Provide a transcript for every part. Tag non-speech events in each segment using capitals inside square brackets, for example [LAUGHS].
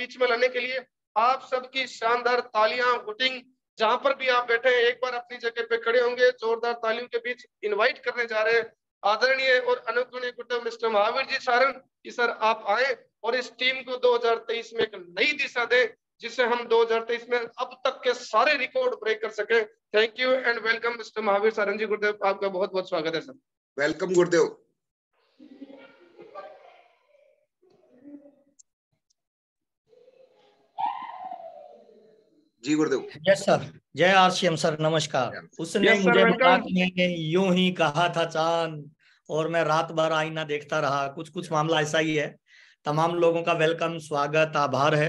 बीच में लाने के लिए आप सबकी शानदार तालियां वोटिंग जहां पर भी आप बैठे हैं एक बार अपनी जगह पे खड़े होंगे जोरदार तालियों के बीच इनवाइट करने जा रहे हैं आदरणीय और अनुकरणीय गुटम मिस्टर महावीर जी सारण की सर आप आए और इस टीम को 2023 में एक नई दिशा दे जिसे हम 2023 में अब तक के सारे रिकॉर्ड ब्रेक कर सके thank you and welcome mister Mahavir Saran ji गुरुदेव आपका बहुत बहुत स्वागत है sir welcome Gurudev ji Gurudev yes sir जय आरसीएम सर नमस्कार उसने yes, मुझे मजाक यूं ही कहा था चांद और मैं रात भर आईना देखता रहा कुछ कुछ मामला ऐसा ही है तमाम लोगों का वेलकम स्वागत आभार है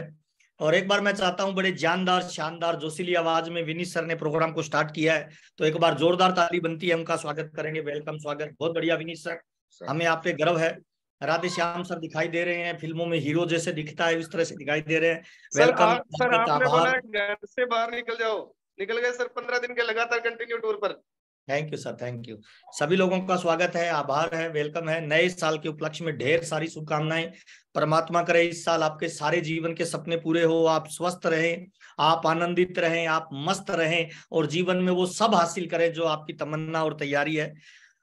और एक बार मैं चाहता हूं बड़े जानदार शानदार जोशीली आवाज में विनीत सर ने प्रोग्राम को स्टार्ट किया है तो एक बार जोरदार ताली बनती है उनका स्वागत करेंगे वेलकम स्वागत बहुत बढ़िया विनीत सर हमें आप पे गर्व है राधे श्याम सर दिखाई दे रहे हैं फिल्मों में हीरो जैसे दिखता है उस तरह से दिखाई दे रहे हैं वेलकम सर आपने बोला घर से बाहर निकल जाओ निकल गए सर पंद्रह दिन के लगातार कंटिन्यू टूर पर thank you sir thank you सभी लोगों का स्वागत है आभार है वेलकम है नए साल के उपलक्ष्य में ढेर सारी शुभकामनाएं परमात्मा करे इस साल आपके सारे जीवन के सपने पूरे हो आप स्वस्थ रहें आप आनंदित रहें आप मस्त रहें और जीवन में वो सब हासिल करें जो आपकी तमन्ना और तैयारी है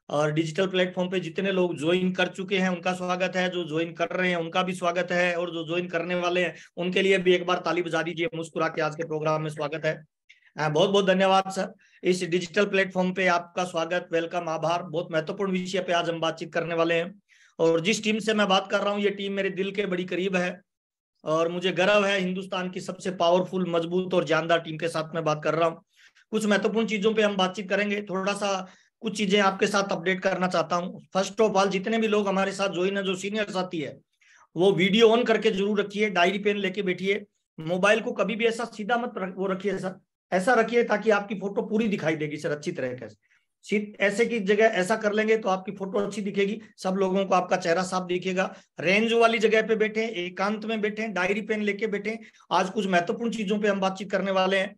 और डिजिटल प्लेटफॉर्म पे जितने लोग ज्वाइन कर चुके हैं उनका स्वागत है जो ज्वाइन कर रहे हैं उनका भी स्वागत है और जो ज्वाइन करने वाले हैं उनके लिए भी एक बार ताली बजा दीजिए मुस्कुरा के आज के प्रोग्राम में स्वागत है बहुत बहुत धन्यवाद सर इस डिजिटल प्लेटफॉर्म पे आपका स्वागत वेलकम आभार बहुत महत्वपूर्ण विषय पे आज हम बातचीत करने वाले हैं और जिस टीम से मैं बात कर रहा हूँ ये टीम मेरे दिल के बड़ी करीब है और मुझे गर्व है हिंदुस्तान की सबसे पावरफुल मजबूत और जानदार टीम के साथ मैं बात कर रहा हूँ कुछ महत्वपूर्ण चीजों पे हम बातचीत करेंगे थोड़ा सा कुछ चीजें आपके साथ अपडेट करना चाहता हूँ फर्स्ट ऑफ ऑल जितने भी लोग हमारे साथ जो इन जो सीनियर साथी है वो वीडियो ऑन करके जरूर रखिए डायरी पेन लेके बैठिए मोबाइल को कभी भी ऐसा सीधा मत वो रखिए सर ऐसा रखिए ताकि आपकी फोटो पूरी दिखाई देगी सर अच्छी तरह से ऐसे की जगह ऐसा कर लेंगे तो आपकी फोटो अच्छी दिखेगी सब लोगों को आपका चेहरा साफ दिखेगा रेंज वाली जगह पे बैठे एकांत में बैठे डायरी पेन लेके बैठे आज कुछ महत्वपूर्ण चीजों पे हम बातचीत करने वाले हैं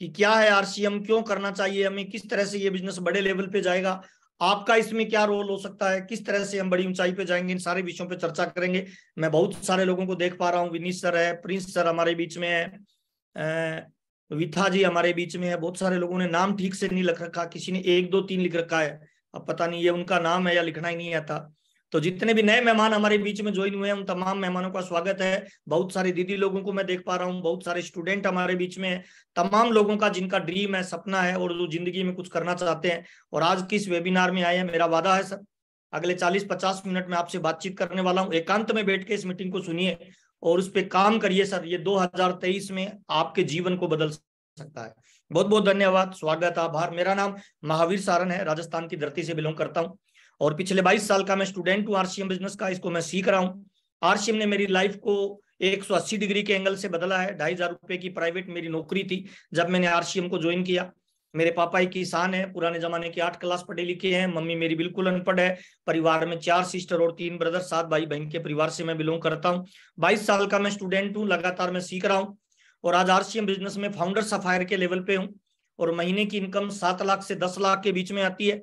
कि क्या है आरसीएम क्यों करना चाहिए हमें किस तरह से ये बिजनेस बड़े लेवल पे जाएगा आपका इसमें क्या रोल हो सकता है किस तरह से हम बड़ी ऊंचाई पे जाएंगे इन सारे विषयों पे चर्चा करेंगे मैं बहुत सारे लोगों को देख पा रहा हूँ विनीत सर है प्रिंस सर हमारे बीच में है विथा जी हमारे बीच में है बहुत सारे लोगों ने नाम ठीक से नहीं लिख रखा किसी ने एक दो तीन लिख रखा है अब पता नहीं ये उनका नाम है या लिखना ही नहीं आता तो जितने भी नए मेहमान हमारे बीच में ज्वाइन हुए हैं उन तमाम मेहमानों का स्वागत है बहुत सारे दीदी लोगों को मैं देख पा रहा हूँ बहुत सारे स्टूडेंट हमारे बीच में तमाम लोगों का जिनका ड्रीम है सपना है और जो जिंदगी में कुछ करना चाहते हैं और आज किस वेबिनार में आए हैं मेरा वादा है सर अगले चालीस पचास मिनट में आपसे बातचीत करने वाला हूँ एकांत में बैठ के इस मीटिंग को सुनिए और उस पर काम करिए सर ये दो में आपके जीवन को बदल सकता है बहुत बहुत धन्यवाद स्वागत आभार मेरा नाम महावीर सारन है राजस्थान की धरती से बिलोंग करता हूँ और पिछले 22 साल का मैं स्टूडेंट हूँ आरसीएम बिजनेस का इसको मैं सीख रहा हूँ आरसीएम ने मेरी लाइफ को 180 डिग्री के एंगल से बदला है ढाई हजार रुपए की प्राइवेट मेरी नौकरी थी जब मैंने आरसीएम को ज्वाइन किया मेरे पापा एक किसान है पुराने जमाने की आठ क्लास पढ़े लिखे हैं मम्मी मेरी बिल्कुल अनपढ़ है परिवार में चार सिस्टर और तीन ब्रदर सात भाई बहन के परिवार से मैं बिलोंग करता हूँ बाईस साल का मैं स्टूडेंट हूँ लगातार मैं सीख रहा हूँ और आज आरसीएम बिजनेस में फाउंडर सफायर के लेवल पे हूँ और महीने की इनकम सात लाख से दस लाख के बीच में आती है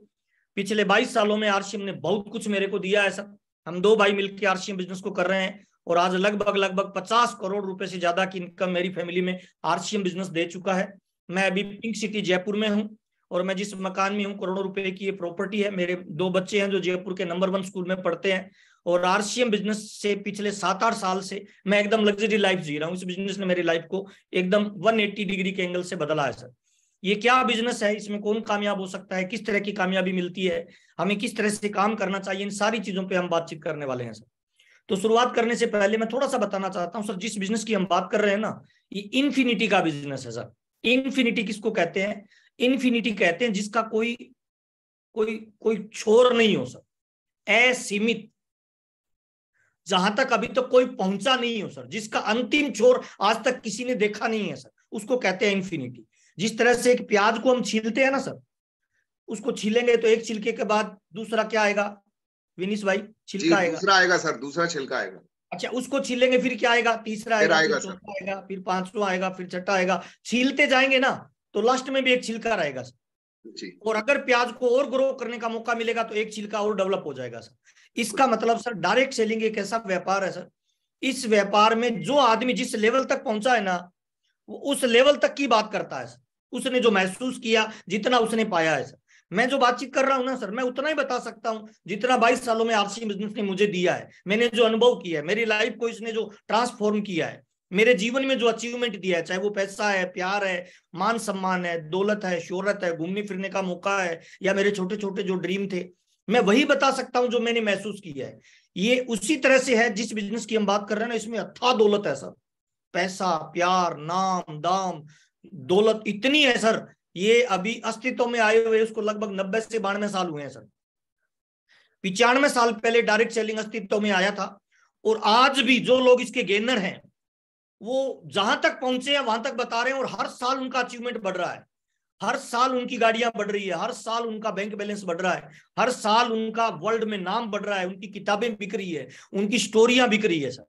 पिछले 22 सालों में आरसीएम ने बहुत कुछ मेरे को दिया है सर हम दो भाई मिलकर आरसीएम बिजनेस को कर रहे हैं और आज लगभग लगभग 50 करोड़ रुपए से ज्यादा की इनकम मेरी फैमिली में आरसीएम बिजनेस दे चुका है मैं अभी पिंक सिटी जयपुर में हूँ और मैं जिस मकान में हूँ करोड़ों रुपए की ये प्रॉपर्टी है मेरे दो बच्चे हैं जो जयपुर के नंबर वन स्कूल में पढ़ते हैं और आरसीएम बिजनेस से पिछले सात आठ साल से मैं एकदम लग्जरी लाइफ जी रहा हूँ इस बिजनेस ने मेरी लाइफ को एकदम 180 डिग्री के एंगल से बदला है सर ये क्या बिजनेस है इसमें कौन कामयाब हो सकता है किस तरह की कामयाबी मिलती है हमें किस तरह से काम करना चाहिए इन सारी चीजों पे हम बातचीत करने वाले हैं सर तो शुरुआत करने से पहले मैं थोड़ा सा बताना चाहता हूँ सर जिस बिजनेस की हम बात कर रहे हैं ना ये इन्फिनिटी का बिजनेस है सर इन्फिनिटी किसको कहते हैं इन्फिनिटी कहते हैं जिसका कोई कोई कोई छोर नहीं हो सर असीमित जहां तक अभी तक तो कोई पहुंचा नहीं हो सर जिसका अंतिम छोर आज तक किसी ने देखा नहीं है सर उसको कहते हैं इन्फिनिटी जिस तरह से एक प्याज को हम छीलते हैं ना सर उसको छीलेंगे तो एक छिलके के बाद दूसरा क्या आएगा विनीश भाई छिलका आएगा दूसरा आएगा सर दूसरा छिलका आएगा अच्छा उसको छीलेंगे फिर क्या आएगा तीसरा आएगा फिर चौथा आएगा फिर पांचवा आएगा फिर छठा आएगा छीलते जाएंगे ना तो लास्ट में भी एक छिलका रहेगा सर और अगर प्याज को और ग्रो करने का मौका मिलेगा तो एक छिलका और डेवलप हो जाएगा सर इसका मतलब सर डायरेक्ट सेलिंग एक ऐसा व्यापार है सर इस व्यापार में जो आदमी जिस लेवल तक पहुंचा है ना उस लेवल तक की बात करता है सर उसने जो महसूस किया जितना उसने पाया है सर मैं जो बातचीत कर रहा हूं ना सर मैं उतना ही बता सकता हूँ जितना 22 सालों में आरसी बिजनेस ने मुझे दिया है मैंने जो अनुभव किया है मेरी लाइफ को इसने जो ट्रांसफॉर्म किया है मेरे जीवन में जो अचीवमेंट दिया है चाहे वो पैसा है प्यार है मान सम्मान है दौलत है शोहरत है घूमने फिरने का मौका है या मेरे छोटे छोटे जो ड्रीम थे मैं वही बता सकता हूं जो मैंने महसूस किया है ये उसी तरह से है जिस बिजनेस की हम बात कर रहे हैं ना इसमें अथा दौलत है सर पैसा प्यार नाम दाम दौलत इतनी है सर ये अभी अस्तित्व में आए हुए उसको लगभग नब्बे से बानवे साल हुए हैं सर पिचानवे साल पहले डायरेक्ट सेलिंग अस्तित्व में आया था और आज भी जो लोग इसके गेनर हैं वो जहां तक पहुंचे हैं वहां तक बता रहे हैं और हर साल उनका अचीवमेंट बढ़ रहा है हर साल उनकी गाड़ियां बढ़ रही है हर साल उनका बैंक बैलेंस बढ़ रहा है हर साल उनका वर्ल्ड में नाम बढ़ रहा है उनकी किताबें बिक रही है उनकी स्टोरियां बिक रही है सर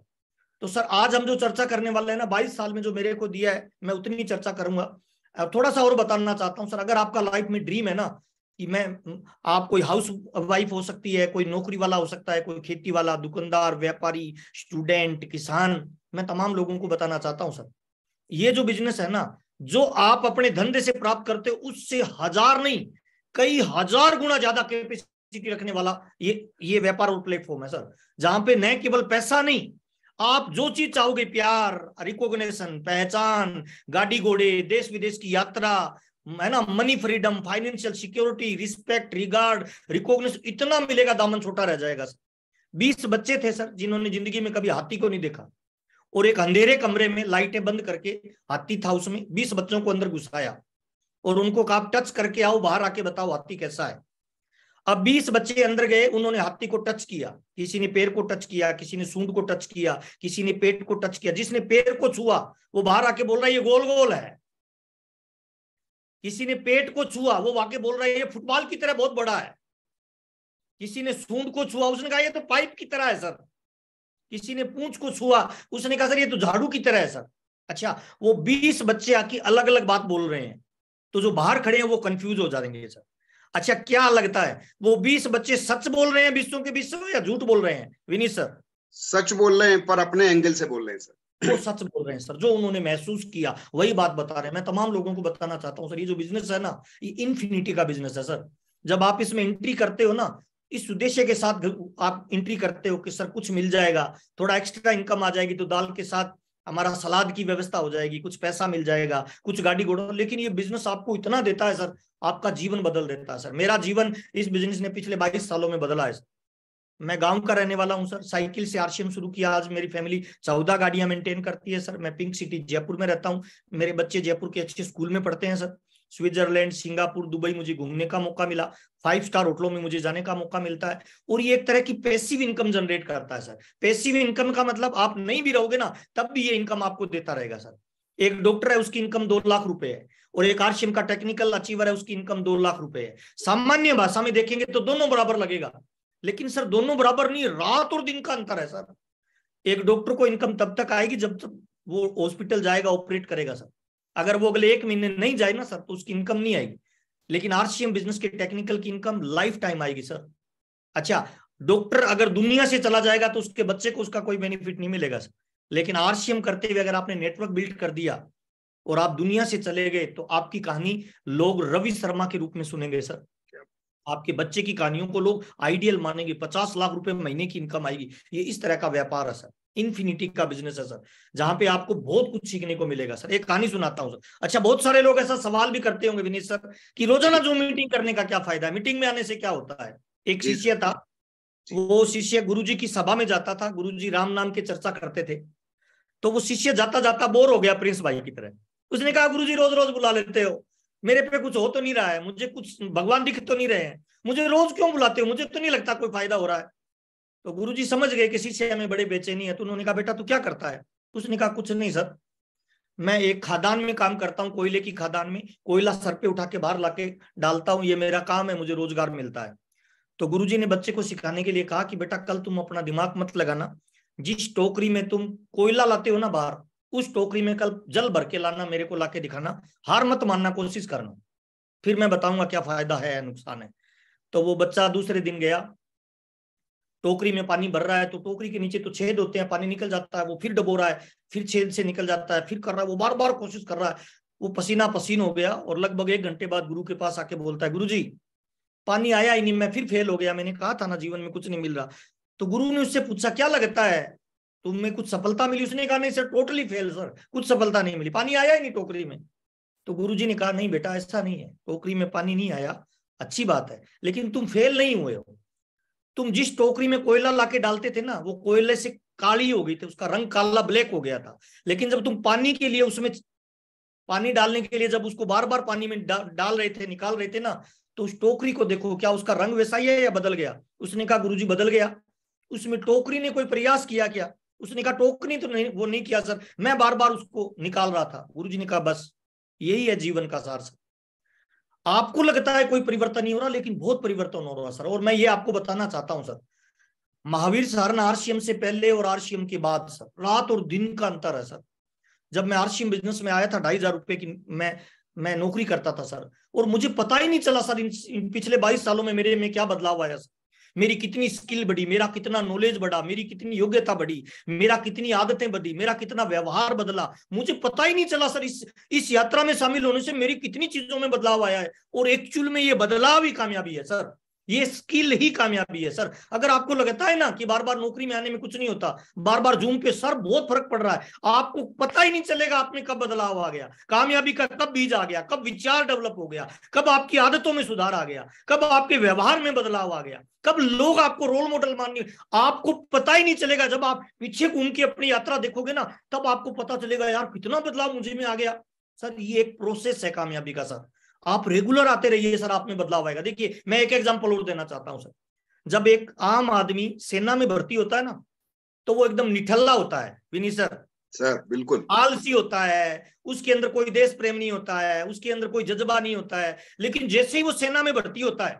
तो सर आज हम जो चर्चा करने वाले हैं ना बाईस साल में जो मेरे को दिया है मैं उतनी ही चर्चा करूंगा थोड़ा सा और बताना चाहता हूँ सर अगर आपका लाइफ में ड्रीम है ना कि मैं आप कोई हाउस वाइफ हो सकती है कोई नौकरी वाला हो सकता है कोई खेती वाला दुकानदार व्यापारी स्टूडेंट किसान मैं तमाम लोगों को बताना चाहता हूँ सर ये जो बिजनेस है ना जो आप अपने धंधे से प्राप्त करते हो उससे हजार नहीं कई हजार गुना ज्यादा कैपेसिटी रखने वाला ये ये व्यापार और प्लेटफॉर्म है सर जहां पे न केवल पैसा नहीं आप जो चीज चाहोगे प्यार रिकॉग्नेशन पहचान गाड़ी घोड़े देश विदेश की यात्रा है ना money freedom financial security respect regard recognition इतना मिलेगा दामन छोटा रह जाएगा सर बीस बच्चे थे सर जिन्होंने जिंदगी में कभी हाथी को नहीं देखा और एक अंधेरे कमरे में लाइटें बंद करके हाथी था उसमें बीस बच्चों को अंदर घुसाया और उनको कहा टच करके आओ बाहर आके बताओ हाथी कैसा है अब बीस बच्चे अंदर गए उन्होंने हाथी को टच किया किसी ने पैर को टच किया किसी ने सूंड को टच किया किसी ने पेट को टच किया जिसने पैर को छुआ वो बाहर आके बोल रहा है ये गोल गोल है किसी ने पेट को छुआ वो वाके बोल रहा है ये फुटबॉल की तरह बहुत बड़ा है किसी ने सूंड को छुआ उसने कहा ये तो पाइप की तरह है सर किसी ने पूछ को छुआ उसने कहा सर ये तो झाड़ू की तरह है सर अच्छा वो बीस बच्चे आके अलग अलग बात बोल रहे हैं तो जो बाहर खड़े हैं वो कंफ्यूज हो जाएंगे सर अच्छा क्या लगता है वो बीस बच्चे सच बोल रहे हैं बीसों के बीस या झूठ बोल रहे हैं विनीत सर सच बोल रहे हैं पर अपने एंगल से बोल रहे हैं सर वो सच बोल रहे हैं सर जो उन्होंने महसूस किया वही बात बता रहे हैं मैं तमाम लोगों को बताना चाहता हूँ सर ये जो बिजनेस है ना ये इन्फिनिटी का बिजनेस है सर जब आप इसमें एंट्री करते हो ना इस उद्देश्य के साथ आप एंट्री करते हो कि सर कुछ मिल जाएगा थोड़ा एक्स्ट्रा इनकम आ जाएगी तो दाल के साथ हमारा सलाद की व्यवस्था हो जाएगी कुछ पैसा मिल जाएगा कुछ गाड़ी घोड़ा लेकिन ये बिजनेस आपको इतना देता है सर आपका जीवन बदल देता है सर मेरा जीवन इस बिजनेस ने पिछले बाईस सालों में बदला है मैं गांव का रहने वाला हूं सर साइकिल से आरसीएम शुरू किया आज मेरी फैमिली चौदह गाड़ियां मेंटेन करती है सर मैं पिंक सिटी जयपुर में रहता हूँ मेरे बच्चे जयपुर के अच्छे स्कूल में पढ़ते हैं सर स्विट्जरलैंड सिंगापुर दुबई मुझे घूमने का मौका मिला फाइव स्टार होटलों में मुझे जाने का मौका मिलता है और ये एक तरह की पैसिव इनकम जनरेट करता है सर पैसिव इनकम का मतलब आप नहीं भी रहोगे ना तब भी ये इनकम आपको देता रहेगा सर एक डॉक्टर है उसकी इनकम दो लाख रुपए है और एक आरसीएम का टेक्निकल अचीवर है उसकी इनकम दो लाख रुपए है सामान्य भाषा में देखेंगे तो दोनों बराबर लगेगा लेकिन सर दोनों बराबर नहीं रात और दिन का अंतर है सर एक डॉक्टर को इनकम तब तक आएगी जब तक वो हॉस्पिटल जाएगा ऑपरेट करेगा सर अगर वो अगले एक महीने नहीं जाए ना सर तो उसकी इनकम नहीं आएगी लेकिन आरसीएम बिजनेस के टेक्निकल की इनकम लाइफ टाइम आएगी सर अच्छा डॉक्टर अगर दुनिया से चला जाएगा तो उसके बच्चे को उसका कोई बेनिफिट नहीं मिलेगा सर लेकिन आरसीएम करते हुए अगर आपने नेटवर्क बिल्ड कर दिया और आप दुनिया से चले गए तो आपकी कहानी लोग रवि शर्मा के रूप में सुनेंगे सर आपके बच्चे की कहानियों को लोग आइडियल मानेंगे पचास लाख रुपए महीने की इनकम आएगी ये इस तरह का व्यापार है सर इन्फिनिटी का बिजनेस है सर जहां पे आपको बहुत कुछ सीखने को मिलेगा सर एक कहानी सुनाता हूँ सर अच्छा बहुत सारे लोग ऐसा सवाल भी करते होंगे विनीत सर कि रोजाना जो मीटिंग करने का क्या फायदा है मीटिंग में आने से क्या होता है एक शिष्य था वो शिष्य गुरुजी की सभा में जाता था गुरुजी राम नाम के चर्चा करते थे तो वो शिष्य जाता जाता बोर हो गया प्रिंस भाई की तरह उसने कहा गुरुजी रोज रोज बुला लेते हो मेरे पे कुछ हो तो नहीं रहा है मुझे कुछ भगवान दिख तो नहीं रहे हैं मुझे रोज क्यों बुलाते हो मुझे तो नहीं लगता कोई फायदा हो रहा है तो गुरु जी समझ गए किसी से हमें बड़े बेचैनी है तो उन्होंने कहा बेटा तू क्या करता है उसने कहा कुछ नहीं सर मैं एक खादान में काम करता हूँ कोयले की खादान में कोयला सर पे उठा के बाहर लाके डालता हूँ ये मेरा काम है मुझे रोजगार मिलता है तो गुरु ने बच्चे को सिखाने के लिए कहा कि बेटा कल तुम अपना दिमाग मत लगाना जिस टोकरी में तुम कोयला लाते हो ना बाहर उस टोकरी में कल जल भर के लाना मेरे को लाके दिखाना हार मत मानना कोशिश करना फिर मैं बताऊंगा क्या फायदा है नुकसान है तो वो बच्चा दूसरे दिन गया टोकरी में पानी भर रहा है तो टोकरी के नीचे तो छेद होते हैं पानी निकल जाता है वो फिर डबो रहा है फिर छेद से निकल जाता है फिर कर रहा है वो बार बार कोशिश कर रहा है वो पसीना पसीन हो गया और लगभग एक घंटे बाद गुरु के पास आके बोलता है गुरु जी पानी आया ही नहीं मैं फिर फेल हो गया मैंने कहा था ना जीवन में कुछ नहीं मिल रहा तो गुरु ने उससे पूछा क्या लगता है तुम्हें कुछ सफलता मिली उसने कहा नहीं सर टोटली फेल सर कुछ सफलता नहीं मिली पानी आया ही नहीं टोकरी में तो गुरु ने कहा नहीं बेटा ऐसा नहीं है टोकरी में पानी नहीं आया अच्छी बात है लेकिन तुम फेल नहीं हुए हो तुम जिस टोकरी में कोयला लाके डालते थे ना वो कोयले से काली हो गई थी उसका रंग काला ब्लैक हो गया था लेकिन जब तुम पानी के लिए उसमें पानी डालने के लिए जब उसको बार बार पानी में डा, डाल रहे थे निकाल रहे थे ना तो उस टोकरी को देखो क्या उसका रंग वैसा ही है या बदल गया उसने कहा गुरुजी बदल गया उसमें टोकरी ने कोई प्रयास किया क्या उसने कहा नहीं तो नहीं वो नहीं किया सर मैं बार बार उसको निकाल रहा था गुरु जी ने कहा बस यही है जीवन का सार सर आपको लगता है कोई परिवर्तन नहीं हो रहा लेकिन बहुत परिवर्तन हो रहा सर और मैं ये आपको बताना चाहता हूं सर महावीर सरण आरसीएम से पहले और आरसीएम के बाद सर रात और दिन का अंतर है सर जब मैं आरसीएम बिजनेस में आया था ढाई हजार रुपए की मैं मैं नौकरी करता था सर और मुझे पता ही नहीं चला सर इन, इन पिछले बाईस सालों में मेरे में क्या बदलाव आया सर मेरी कितनी स्किल बढ़ी मेरा कितना नॉलेज बढ़ा मेरी कितनी योग्यता बढ़ी मेरा कितनी आदतें बढ़ी मेरा कितना व्यवहार बदला मुझे पता ही नहीं चला सर इस इस यात्रा में शामिल होने से मेरी कितनी चीजों में बदलाव आया है और एक्चुअल में ये बदलाव ही कामयाबी है सर ये स्किल ही कामयाबी है सर अगर आपको लगता है ना कि बार बार नौकरी में आने में कुछ नहीं होता बार बार जूम पे सर बहुत फर्क पड़ रहा है आपको पता ही नहीं चलेगा आप में कब बदलाव आ गया कामयाबी का कब बीज आ गया कब विचार डेवलप हो गया कब आपकी आदतों में सुधार आ गया कब आपके व्यवहार में बदलाव आ गया कब लोग आपको रोल मॉडल मानने आपको पता ही नहीं चलेगा जब आप पीछे घूम के अपनी यात्रा देखोगे ना तब आपको पता चलेगा यार कितना बदलाव मुझे में आ गया सर ये एक प्रोसेस है कामयाबी का सर आप रेगुलर आते रहिए सर आप में बदलाव आएगा देखिए मैं एक एग्जाम्पल और देना चाहता हूं सर जब एक आम आदमी सेना में भर्ती होता है ना तो वो एकदम निठल्ला होता है विनी सर सर बिल्कुल आलसी होता है उसके अंदर कोई देश प्रेम नहीं होता है उसके अंदर कोई जज्बा नहीं होता है लेकिन जैसे ही वो सेना में भर्ती होता है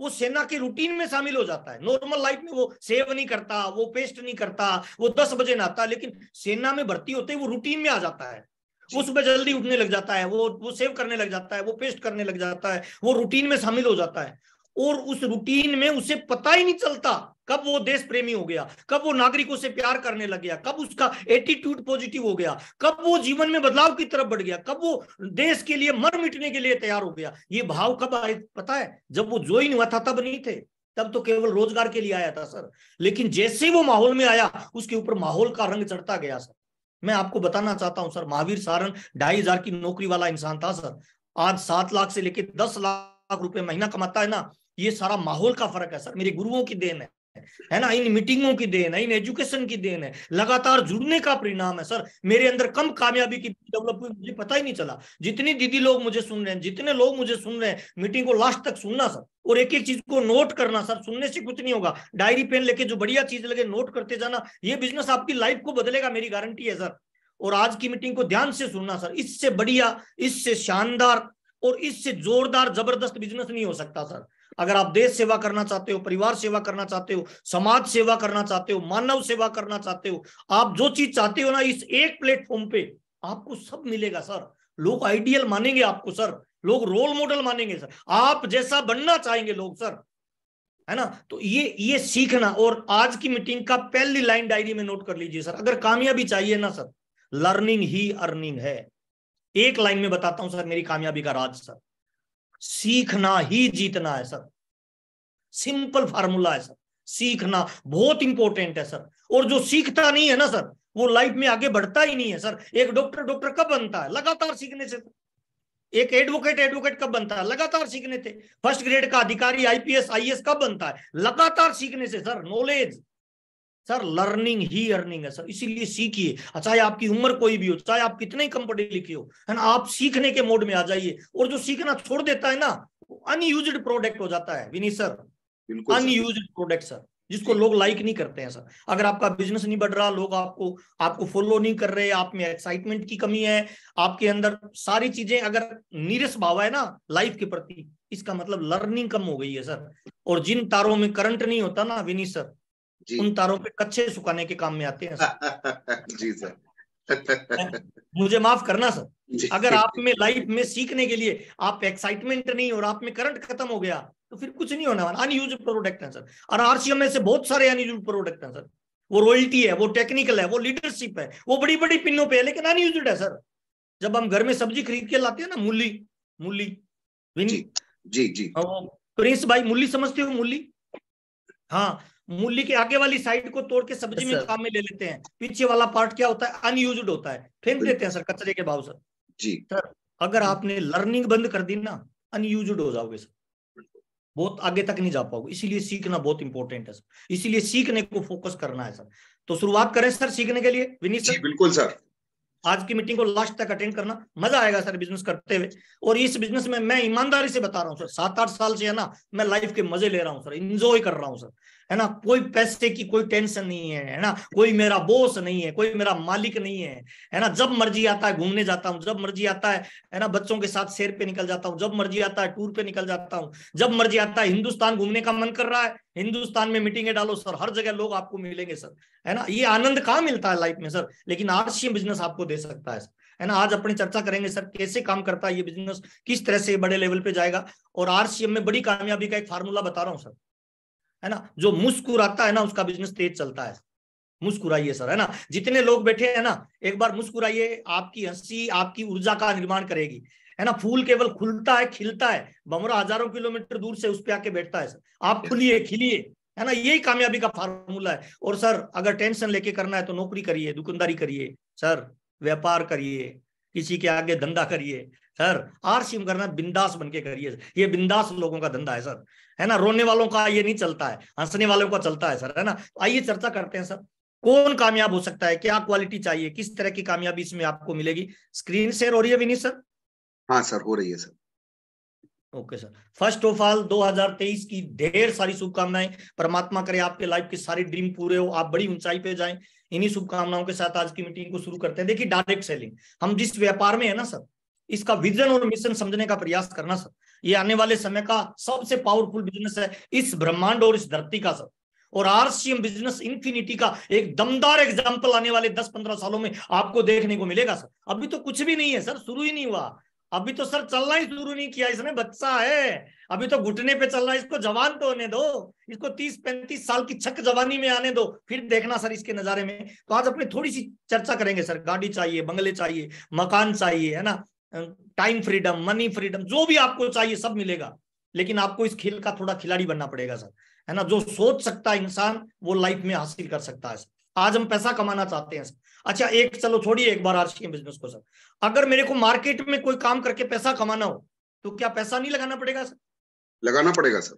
वो सेना के रूटीन में शामिल हो जाता है नॉर्मल लाइफ में वो सेव नहीं करता वो पेस्ट नहीं करता वो दस बजे नहाता लेकिन सेना में भर्ती होते ही वो रूटीन में आ जाता है वो सुबह जल्दी उठने लग जाता है वो वो सेव करने लग जाता है वो पेस्ट करने लग जाता है वो रूटीन में शामिल हो जाता है और उस रूटीन में उसे पता ही नहीं चलता कब वो देश प्रेमी हो गया कब वो नागरिकों से प्यार करने लग गया कब उसका एटीट्यूड पॉजिटिव हो गया कब वो जीवन में बदलाव की तरफ बढ़ गया कब वो देश के लिए मर मिटने के लिए तैयार हो गया ये भाव कब आए पता है जब वो ज्वाइन हुआ था तब नहीं थे तब तो केवल रोजगार के लिए आया था सर लेकिन जैसे वो माहौल में आया उसके ऊपर माहौल का रंग चढ़ता गया सर मैं आपको बताना चाहता हूं सर महावीर सारण ढाई हजार की नौकरी वाला इंसान था सर आज सात लाख से लेकर दस लाख रुपए महीना कमाता है ना ये सारा माहौल का फर्क है सर मेरे गुरुओं की देन है है ना इन मीटिंगों की देन है इन एजुकेशन की देन है लगातार जुड़ने का परिणाम है सर मेरे अंदर कम कामयाबी की डेवलप हुई मुझे पता ही नहीं चला जितनी दीदी लोग मुझे सुन रहे हैं जितने लोग मुझे सुन रहे हैं मीटिंग को लास्ट तक सुनना सर और एक एक चीज को नोट करना सर सुनने से कुछ नहीं होगा डायरी पेन लेके जो बढ़िया चीज लगे नोट करते जाना ये बिजनेस आपकी लाइफ को बदलेगा मेरी गारंटी है सर और आज की मीटिंग को ध्यान से सुनना सर इससे बढ़िया इससे शानदार और इससे जोरदार जबरदस्त बिजनेस नहीं हो सकता सर अगर आप देश सेवा करना चाहते हो परिवार सेवा करना चाहते हो समाज सेवा करना चाहते हो मानव सेवा करना चाहते हो आप जो चीज चाहते हो ना इस एक प्लेटफॉर्म पे आपको सब मिलेगा सर लोग आइडियल मानेंगे आपको सर लोग रोल मॉडल मानेंगे सर आप जैसा बनना चाहेंगे लोग सर है ना तो ये ये सीखना और आज की मीटिंग का पहली लाइन डायरी में नोट कर लीजिए सर अगर कामयाबी चाहिए ना सर लर्निंग ही अर्निंग है एक लाइन में बताता हूं सर मेरी कामयाबी का राज सर सीखना ही जीतना है सर सिंपल फार्मूला है सर सीखना बहुत इंपॉर्टेंट है सर और जो सीखता नहीं है ना सर वो लाइफ में आगे बढ़ता ही नहीं है सर एक डॉक्टर डॉक्टर कब बनता है लगातार सीखने से एक एडवोकेट एडवोकेट कब बनता है लगातार सीखने से फर्स्ट ग्रेड का अधिकारी आईपीएस आईएएस कब बनता है लगातार सीखने से सर नॉलेज सर लर्निंग ही अर्निंग है सर इसीलिए सीखिए चाहे आपकी उम्र कोई भी हो चाहे आप कितने कम पढ़े लिखे हो है ना आप सीखने के मोड में आ जाइए और जो सीखना छोड़ देता है ना अनयूज प्रोडक्ट हो जाता है Vini sir unused product sir जिसको लोग लाइक नहीं करते हैं सर अगर आपका बिजनेस नहीं बढ़ रहा लोग आपको आपको फॉलो नहीं कर रहे आप में एक्साइटमेंट की कमी है आपके अंदर सारी चीजें अगर नीरस भाव है ना लाइफ के प्रति इसका मतलब लर्निंग कम हो गई है सर और जिन तारों में करंट नहीं होता ना विनी सर उन तारों के कच्चे सुखाने के काम में आते हैं सर [LAUGHS] जी सर [LAUGHS] मुझे माफ करना सर अगर आप में लाइफ में सीखने के लिए आप एक्साइटमेंट नहीं और आप में करंट खत्म हो गया तो फिर कुछ नहीं होने वाला अनयूज प्रोडक्ट है सर और आरसीएम में से बहुत सारे अनयूज प्रोडक्ट हैं सर वो रॉयल्टी है वो टेक्निकल है वो लीडरशिप है वो बड़ी बड़ी पिनों पे है लेकिन अनयूज है सर जब हम घर में सब्जी खरीद के लाते हैं ना मूली मूली जी जी जी प्रिंस भाई मूली समझते हो मूली हाँ मूली के आगे वाली साइड को तोड़ के सब्जी में काम में ले लेते हैं पीछे वाला पार्ट क्या होता है अनयूज होता है फेंक देते हैं सर कचरे के भाव सर जी सर अगर आपने लर्निंग बंद कर दी ना अनयूज हो जाओगे सर बहुत आगे तक नहीं जा पाओगे इसीलिए सीखना बहुत इंपॉर्टेंट है सर इसीलिए सीखने को फोकस करना है सर तो शुरुआत करें सर सीखने के लिए विनीत सर बिल्कुल सर आज की मीटिंग को लास्ट तक अटेंड करना मजा आएगा सर बिजनेस करते हुए और इस बिजनेस में मैं ईमानदारी से बता रहा हूँ सर सात आठ साल से है ना मैं लाइफ के मजे ले रहा हूँ सर इंजॉय कर रहा हूँ सर है ना कोई पैसे की कोई टेंशन नहीं है है ना कोई मेरा बॉस नहीं है कोई मेरा मालिक नहीं है है ना जब मर्जी आता है घूमने जाता हूँ जब मर्जी आता है है ना बच्चों के साथ शेर पे निकल जाता हूँ जब मर्जी आता है टूर पे निकल जाता हूँ जब मर्जी आता है हिंदुस्तान घूमने का मन कर रहा है हिंदुस्तान में मीटिंगें डालो सर हर जगह लोग आपको मिलेंगे सर है ना ये आनंद कहाँ मिलता है लाइफ में सर लेकिन आज ये बिजनेस आपको दे सकता है है ना आज अपनी चर्चा करेंगे सर कैसे काम करता है ये बिजनेस किस तरह से बड़े लेवल पे जाएगा और आरसीएम में बड़ी कामयाबी का एक फार्मूला बता रहा हूँ सर है ना जो मुस्कुराता है ना उसका बिजनेस तेज चलता है मुस्कुराइए सर है ना जितने लोग बैठे हैं ना एक बार मुस्कुराइए आपकी हंसी आपकी ऊर्जा का निर्माण करेगी है ना फूल केवल खुलता है खिलता है बमरा हजारों किलोमीटर दूर से उस पर आके बैठता है सर आप खुलिए खिलिए है ना यही कामयाबी का फार्मूला है और सर अगर टेंशन लेके करना है तो नौकरी करिए दुकानदारी करिए सर व्यापार करिए किसी के आगे धंधा करिए सर एम करना बिंदास बन के करिए ये बिंदास लोगों का धंधा है सर है ना रोने वालों का ये नहीं चलता है हंसने वालों का चलता है सर है ना आइए चर्चा करते हैं सर कौन कामयाब हो सकता है क्या क्वालिटी चाहिए किस तरह की कामयाबी इसमें आपको मिलेगी स्क्रीन शेयर हो रही है विनीत सर हाँ सर हो रही है sir okay sir first of all 2023 की ढेर सारी शुभकामनाएं परमात्मा करे आपके लाइफ के सारे ड्रीम पूरे हो आप बड़ी ऊंचाई पे जाएं इन्हीं शुभकामनाओं के साथ आज की मीटिंग को शुरू करते हैं देखिए डायरेक्ट सेलिंग हम जिस व्यापार में है ना सर इसका विजन और मिशन समझने का प्रयास करना सर ये आने वाले समय का सबसे पावरफुल बिजनेस है इस ब्रह्मांड और इस धरती का सर और आरसीएम बिजनेस इंफिनिटी का एक दमदार एग्जाम्पल आने वाले दस पंद्रह सालों में आपको देखने को मिलेगा सर अभी तो कुछ भी नहीं है सर शुरू ही नहीं हुआ अभी तो सर चलना ही शुरू नहीं किया इसने बच्चा है अभी तो घुटने पे चल रहा है इसको जवान तो होने दो इसको तीस पैंतीस साल की छक जवानी में आने दो फिर देखना सर इसके नजारे में तो आज अपनी थोड़ी सी चर्चा करेंगे सर गाड़ी चाहिए बंगले चाहिए मकान चाहिए है ना टाइम फ्रीडम मनी फ्रीडम जो भी आपको चाहिए सब मिलेगा लेकिन आपको इस खेल का थोड़ा खिलाड़ी बनना पड़ेगा सर है ना जो सोच सकता है इंसान वो लाइफ में हासिल कर सकता है आज हम पैसा कमाना चाहते हैं सर अच्छा एक चलो छोड़िए एक बार आज के बिजनेस को सर अगर मेरे को मार्केट में कोई काम करके पैसा कमाना हो तो क्या पैसा नहीं लगाना पड़ेगा सर लगाना पड़ेगा सर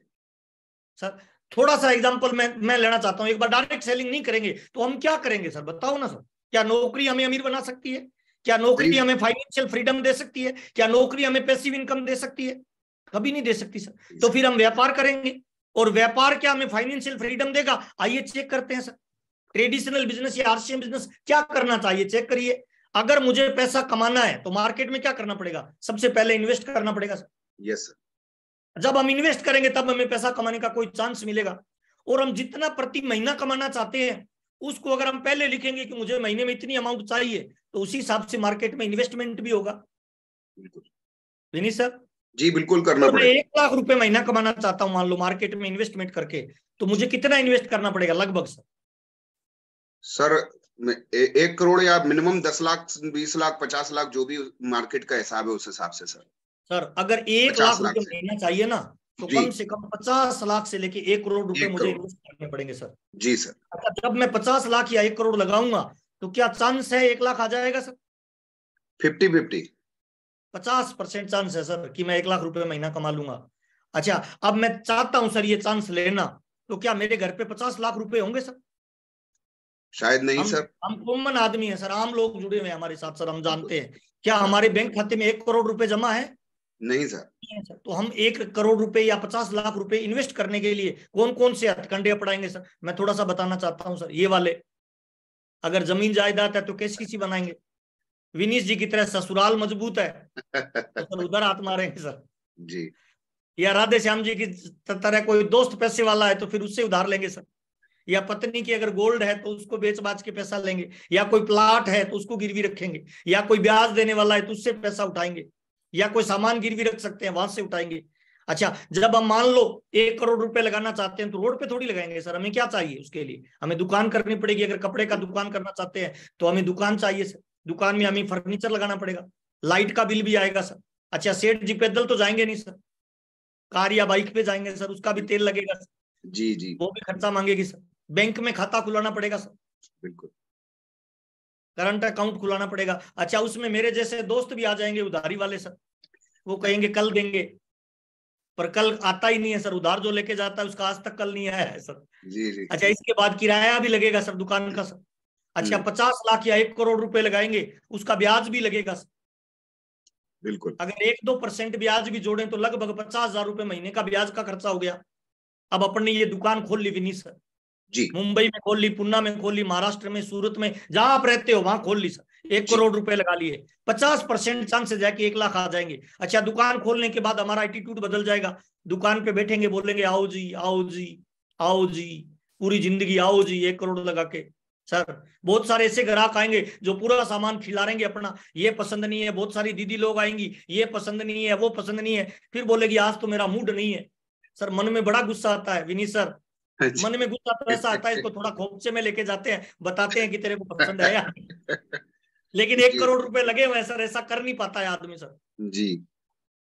सर थोड़ा सा एग्जाम्पल मैं मैं लेना चाहता हूँ एक बार डायरेक्ट सेलिंग नहीं करेंगे तो हम क्या करेंगे सर बताओ ना सर क्या नौकरी हमें अमीर बना सकती है क्या नौकरी हमें फाइनेंशियल फ्रीडम दे सकती है क्या नौकरी हमें पैसिव इनकम दे सकती है कभी नहीं दे सकती सर तो फिर हम व्यापार करेंगे और व्यापार क्या हमें फाइनेंशियल फ्रीडम देगा आइए चेक करते हैं सर ट्रेडिशनल बिजनेस या आरसीएम बिजनेस क्या करना चाहिए चेक करिए अगर मुझे पैसा कमाना है तो मार्केट में क्या करना पड़ेगा सबसे पहले इन्वेस्ट करना पड़ेगा सर यस सर जब हम इन्वेस्ट करेंगे तब हमें पैसा कमाने का कोई चांस मिलेगा और हम जितना प्रति महीना कमाना चाहते हैं उसको अगर हम पहले लिखेंगे कि मुझे महीने में इतनी अमाउंट चाहिए तो उसी हिसाब से मार्केट में इन्वेस्टमेंट भी होगा सर जी बिल्कुल करना तो मैं एक लाख रुपए महीना कमाना चाहता हूँ मान लो मार्केट में इन्वेस्टमेंट करके तो मुझे कितना इन्वेस्ट करना पड़ेगा लगभग सर सर ए, एक करोड़ या मिनिमम दस लाख बीस लाख पचास लाख जो भी मार्केट का हिसाब है उस हिसाब से सर सर अगर एक लाख रुपए महीना चाहिए ना तो कम से कम पचास लाख से लेके एक करोड़ रुपए मुझे इन्वेस्ट करने पड़ेंगे सर जी सर अच्छा जब मैं पचास लाख या एक करोड़ लगाऊंगा तो क्या चांस है एक लाख आ जाएगा सर फिफ्टी फिफ्टी पचास परसेंट चांस है सर कि मैं एक लाख रुपए महीना कमा लूंगा अच्छा अब मैं चाहता हूं सर ये चांस लेना तो क्या मेरे घर पे पचास लाख रुपए होंगे सर शायद नहीं सर हम कॉमन आदमी है सर आम लोग जुड़े हुए हमारे साथ सर हम जानते हैं क्या हमारे बैंक खाते में एक करोड़ रुपए जमा है नहीं सर सर तो हम एक करोड़ रुपए या पचास लाख रुपए इन्वेस्ट करने के लिए कौन कौन से हथकंडे अपनाएंगे सर मैं थोड़ा सा बताना चाहता हूँ सर ये वाले अगर जमीन जायदाद है तो कैसी बनाएंगे विनीश जी की तरह ससुराल मजबूत है तो सर उधर हाथ मारेंगे सर जी या राधे श्याम जी की तरह कोई दोस्त पैसे वाला है तो फिर उससे उधार लेंगे सर या पत्नी की अगर गोल्ड है तो उसको बेच बाच के पैसा लेंगे या कोई प्लाट है तो उसको गिरवी रखेंगे या कोई ब्याज देने वाला है तो उससे पैसा उठाएंगे या कोई सामान गिरवी रख सकते हैं वहां से उठाएंगे अच्छा जब हम मान लो एक करोड़ रुपए लगाना चाहते हैं तो रोड पे थोड़ी लगाएंगे सर हमें क्या चाहिए उसके लिए हमें दुकान करनी पड़ेगी अगर कपड़े का दुकान करना चाहते हैं तो हमें दुकान चाहिए सर दुकान में हमें फर्नीचर लगाना पड़ेगा लाइट का बिल भी आएगा सर अच्छा सेठ जी पैदल तो जाएंगे नहीं सर कार या बाइक पे जाएंगे सर उसका भी तेल लगेगा सर जी जी वो भी खर्चा मांगेगी सर बैंक में खाता खुलाना पड़ेगा सर बिल्कुल करंट अकाउंट खुलाना पड़ेगा अच्छा उसमें मेरे जैसे दोस्त भी आ जाएंगे उधारी वाले सर वो कहेंगे कल देंगे पर कल आता ही नहीं है सर उधार जो लेके जाता है उसका आज तक कल नहीं आया है सर जी जी अच्छा इसके बाद किराया भी लगेगा सर दुकान का सर अच्छा हम्म। पचास लाख या एक करोड़ रुपए लगाएंगे उसका ब्याज भी लगेगा सर बिल्कुल अगर एक दो परसेंट ब्याज भी जोड़े तो लगभग पचास हजार रुपए महीने का ब्याज का खर्चा हो गया अब अपन ने ये दुकान खोल ली नहीं सर जी मुंबई में खोल ली पुणे में खोल ली महाराष्ट्र में सूरत में जहां आप रहते हो वहां खोल ली सर एक करोड़ रुपए लगा लिए पचास परसेंट चांसेस है कि एक लाख आ जाएंगे अच्छा दुकान खोलने के बाद हमारा एटीट्यूड बदल जाएगा दुकान पे बैठेंगे बोलेंगे आओ जी आओ जी आओ जी पूरी जिंदगी आओ जी एक करोड़ लगा के सर बहुत सारे ऐसे ग्राहक आएंगे जो पूरा सामान रहेंगे अपना ये पसंद नहीं है बहुत सारी दीदी लोग आएंगी ये पसंद नहीं है वो पसंद नहीं है फिर बोलेगी आज तो मेरा मूड नहीं है सर मन में बड़ा गुस्सा आता है विनी सर अच्छा। मन में गुस्सा तो ऐसा आता है इसको थोड़ा खोपचे में लेके जाते हैं बताते हैं कि तेरे को पसंद है [LAUGHS] लेकिन एक करोड़ रुपए लगे हुए हैं सर ऐसा कर नहीं पाता है आदमी सर जी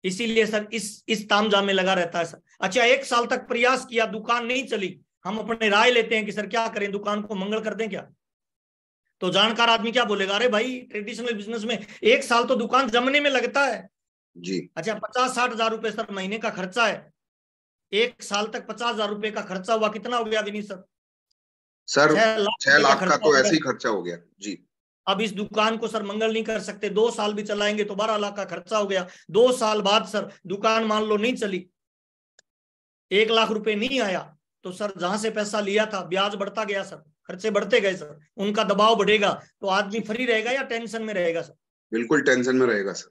इसीलिए सर इस इस तामझाम में लगा रहता है सर अच्छा एक साल तक प्रयास किया दुकान नहीं चली हम अपने राय लेते हैं कि सर क्या करें दुकान को मंगल कर दें क्या तो जानकार आदमी क्या बोलेगा अरे भाई ट्रेडिशनल बिजनेस में एक साल तो दुकान जमने में लगता है जी अच्छा पचास साठ हजार रुपए सर महीने का खर्चा है एक साल तक पचास हजार रुपए का खर्चा हुआ कितना हो गया सर सर छह लाख का तो ऐसे ही खर्चा हो गया जी अब इस दुकान को सर मंगल नहीं कर सकते दो साल भी चलाएंगे तो बारह लाख का खर्चा हो गया दो साल बाद सर दुकान मान लो नहीं चली एक लाख रुपए नहीं आया तो सर जहां से पैसा लिया था ब्याज बढ़ता गया सर खर्चे बढ़ते गए सर उनका दबाव बढ़ेगा तो आदमी फ्री रहेगा या टेंशन में रहेगा सर बिल्कुल टेंशन में रहेगा सर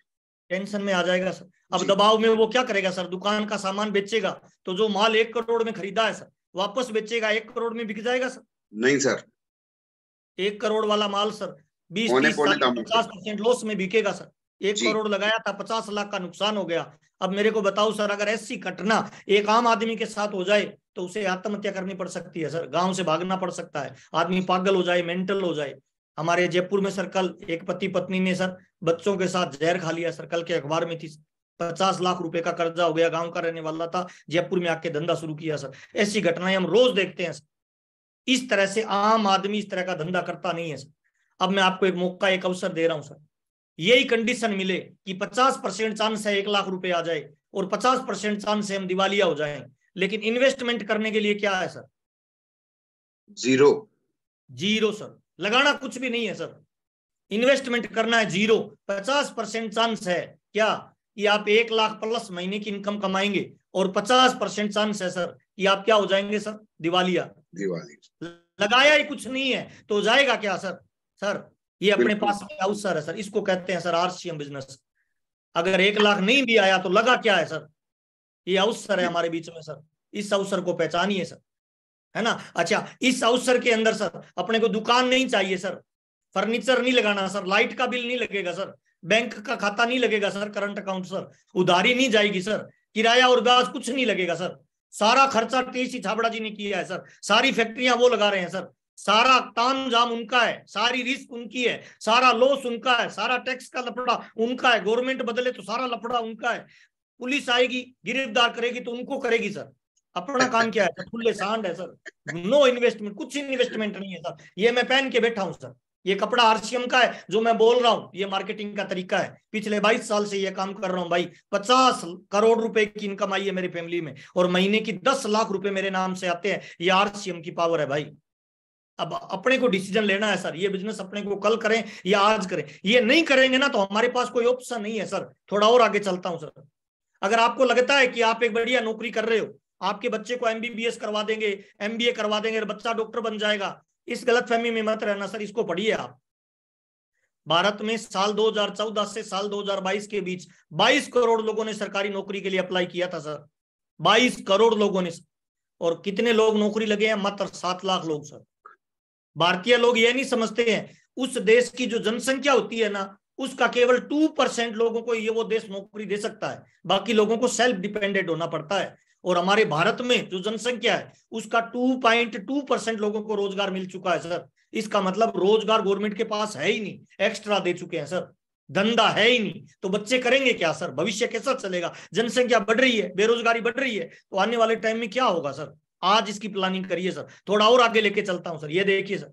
टेंशन में आ जाएगा सर अब दबाव में वो क्या करेगा सर दुकान का सामान बेचेगा तो जो माल एक करोड़ में खरीदा है सर वापस बेचेगा एक करोड़ में बिक जाएगा सर नहीं सर एक करोड़ वाला माल सर बीस पचास परसेंट लॉस में बिकेगा सर एक करोड़ लगाया था पचास लाख का नुकसान हो गया अब मेरे को बताओ सर अगर ऐसी घटना एक आम आदमी के साथ हो जाए तो उसे आत्महत्या करनी पड़ सकती है सर गांव से भागना पड़ सकता है आदमी पागल हो जाए मेंटल हो जाए हमारे जयपुर में सर कल एक पति पत्नी ने सर बच्चों के साथ जहर खा लिया सर कल के अखबार में थी पचास लाख रुपए का कर्जा हो गया गांव का रहने वाला था जयपुर में आके धंधा शुरू किया सर ऐसी घटनाएं हम रोज देखते हैं सर इस तरह से आम आदमी इस तरह का धंधा करता नहीं है सर अब मैं आपको एक मौका एक अवसर दे रहा हूं सर यही कंडीशन मिले कि 50 परसेंट चांस है एक लाख रुपए आ जाए और 50 परसेंट चांस है हम दिवालिया हो जाए लेकिन इन्वेस्टमेंट करने के लिए क्या है सर जीरो जीरो सर लगाना कुछ भी नहीं है सर इन्वेस्टमेंट करना है जीरो पचास परसेंट चांस है क्या कि आप एक लाख प्लस महीने की इनकम कमाएंगे और पचास परसेंट चांस है सर कि आप क्या हो जाएंगे सर दिवालिया दिवाली लगाया ही कुछ नहीं है तो जाएगा क्या सर सर ये अपने पास अवसर है सर इसको कहते हैं सर आरसीएम बिजनेस अगर एक लाख नहीं भी आया तो लगा क्या है सर ये अवसर है हमारे बीच में सर इस अवसर को पहचानिए सर है ना अच्छा इस अवसर के अंदर सर अपने को दुकान नहीं चाहिए सर फर्नीचर नहीं लगाना सर लाइट का बिल नहीं लगेगा सर बैंक का खाता नहीं लगेगा सर करंट अकाउंट सर उधारी नहीं जाएगी सर किराया और ब्याज कुछ नहीं लगेगा सर सारा खर्चा टी सी छाबड़ा जी ने किया है सर सारी फैक्ट्रियां वो लगा रहे हैं सर सारा जाम उनका है सारी रिस्क उनकी है सारा लॉस उनका है सारा टैक्स का लफड़ा उनका है गवर्नमेंट बदले तो सारा लफड़ा उनका है पुलिस आएगी गिरफ्तार करेगी तो उनको करेगी सर अपना काम क्या है खुले सांड है सर नो इन्वेस्टमेंट कुछ इन्वेस्टमेंट नहीं है सर ये मैं पहन के बैठा हूँ सर ये कपड़ा आरसीएम का है जो मैं बोल रहा हूँ ये मार्केटिंग का तरीका है पिछले 22 साल से ये काम कर रहा हूँ भाई 50 करोड़ रुपए की इनकम आई है मेरी फैमिली में और महीने की 10 लाख रुपए मेरे नाम से आते हैं ये आरसीएम की पावर है भाई अब अपने को डिसीजन लेना है सर ये बिजनेस अपने को कल करें या आज करें ये नहीं करेंगे ना तो हमारे पास कोई ऑप्शन नहीं है सर थोड़ा और आगे चलता हूं सर अगर आपको लगता है कि आप एक बढ़िया नौकरी कर रहे हो आपके बच्चे को एमबीबीएस करवा देंगे एमबीए करवा देंगे बच्चा डॉक्टर बन जाएगा इस गलतफहमी में मत रहना सर इसको पढ़िए आप भारत में साल 2014 से साल 2022 के बीच 22 करोड़ लोगों ने सरकारी नौकरी के लिए अप्लाई किया था सर 22 करोड़ लोगों ने और कितने लोग नौकरी लगे हैं मात्र सात लाख लोग सर भारतीय लोग यह नहीं समझते हैं उस देश की जो जनसंख्या होती है ना उसका केवल टू परसेंट लोगों को ये वो देश नौकरी दे सकता है बाकी लोगों को सेल्फ डिपेंडेंट होना पड़ता है और हमारे भारत में जो जनसंख्या है उसका टू पॉइंट टू परसेंट लोगों को रोजगार मिल चुका है सर इसका मतलब रोजगार गवर्नमेंट के पास है ही नहीं एक्स्ट्रा दे चुके हैं सर धंधा है ही नहीं तो बच्चे करेंगे क्या सर भविष्य कैसा चलेगा जनसंख्या बढ़ रही है बेरोजगारी बढ़ रही है तो आने वाले टाइम में क्या होगा सर आज इसकी प्लानिंग करिए सर थोड़ा और आगे लेके चलता हूं सर ये देखिए सर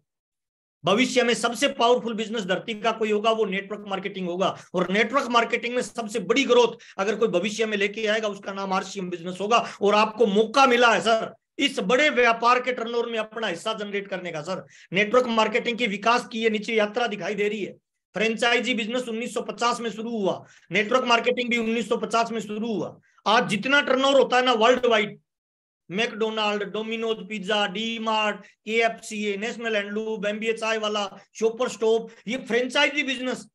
भविष्य में सबसे पावरफुल बिजनेस धरती का कोई होगा वो नेटवर्क मार्केटिंग होगा और नेटवर्क मार्केटिंग में सबसे बड़ी ग्रोथ अगर कोई भविष्य में लेके आएगा उसका नाम आरसीएम बिजनेस होगा और आपको मौका मिला है सर इस बड़े व्यापार के टर्नओवर में अपना हिस्सा जनरेट करने का सर नेटवर्क मार्केटिंग के विकास की ये नीचे यात्रा दिखाई दे रही है फ्रेंचाइजी बिजनेस 1950 में शुरू हुआ नेटवर्क मार्केटिंग भी 1950 में शुरू हुआ आज जितना टर्नओवर होता है ना world wide McDonald Domino's pizza D Mart K F C A national handloom चाय वाला शोपर स्टॉप ये फ्रेंचाइजी बिजनेस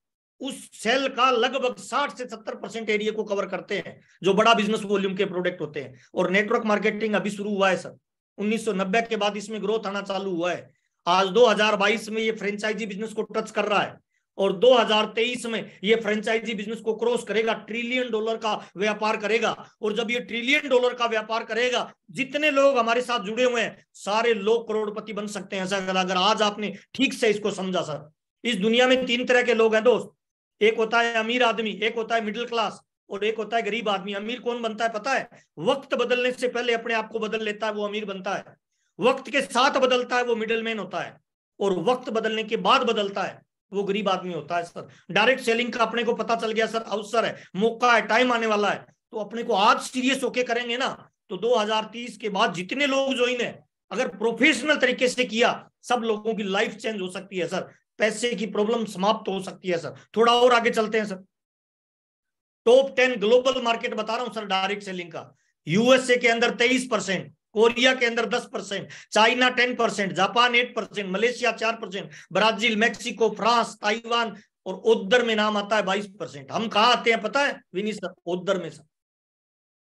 उस सेल का लगभग 60 से 70 परसेंट एरिया को कवर करते हैं जो बड़ा बिजनेस वॉल्यूम के प्रोडक्ट होते हैं और नेटवर्क मार्केटिंग अभी शुरू हुआ है सर 1990 के बाद इसमें ग्रोथ आना चालू हुआ है आज 2022 में ये फ्रेंचाइजी बिजनेस को टच कर रहा है और 2023 में ये फ्रेंचाइजी बिजनेस को क्रॉस करेगा ट्रिलियन डॉलर का व्यापार करेगा और जब ये ट्रिलियन डॉलर का व्यापार करेगा जितने लोग हमारे साथ जुड़े हुए हैं सारे लोग करोड़पति बन सकते हैं सर अगर आज आपने ठीक से इसको समझा सर इस दुनिया में तीन तरह के लोग हैं दोस्त एक होता है अमीर आदमी एक होता है मिडिल क्लास और एक होता है गरीब आदमी अमीर कौन बनता है पता है वक्त बदलने से पहले अपने आप को बदल लेता है वो अमीर बनता है वक्त के साथ बदलता है वो मिडिल होता है और वक्त बदलने के बाद बदलता है वो गरीब आदमी होता है सर डायरेक्ट सेलिंग का अपने को पता चल गया सर अवसर है मौका है टाइम आने वाला है तो अपने को आज सीरियस होके करेंगे ना तो 2030 के बाद जितने लोग ज्वाइन है अगर प्रोफेशनल तरीके से किया सब लोगों की लाइफ चेंज हो सकती है सर पैसे की प्रॉब्लम समाप्त हो सकती है सर थोड़ा और आगे चलते हैं sir top ten global market बता रहा हूं सर डायरेक्ट सेलिंग का यूएसए के अंदर तेईस परसेंट कोरिया के अंदर 10 percent China 10 percent Japan 8 percent Malaysia 4 percent Brazil Mexico France Taiwan और उद्धर में नाम आता है 22 परसेंट हम कहा आते हैं पता है विनी सर उद्धर में सर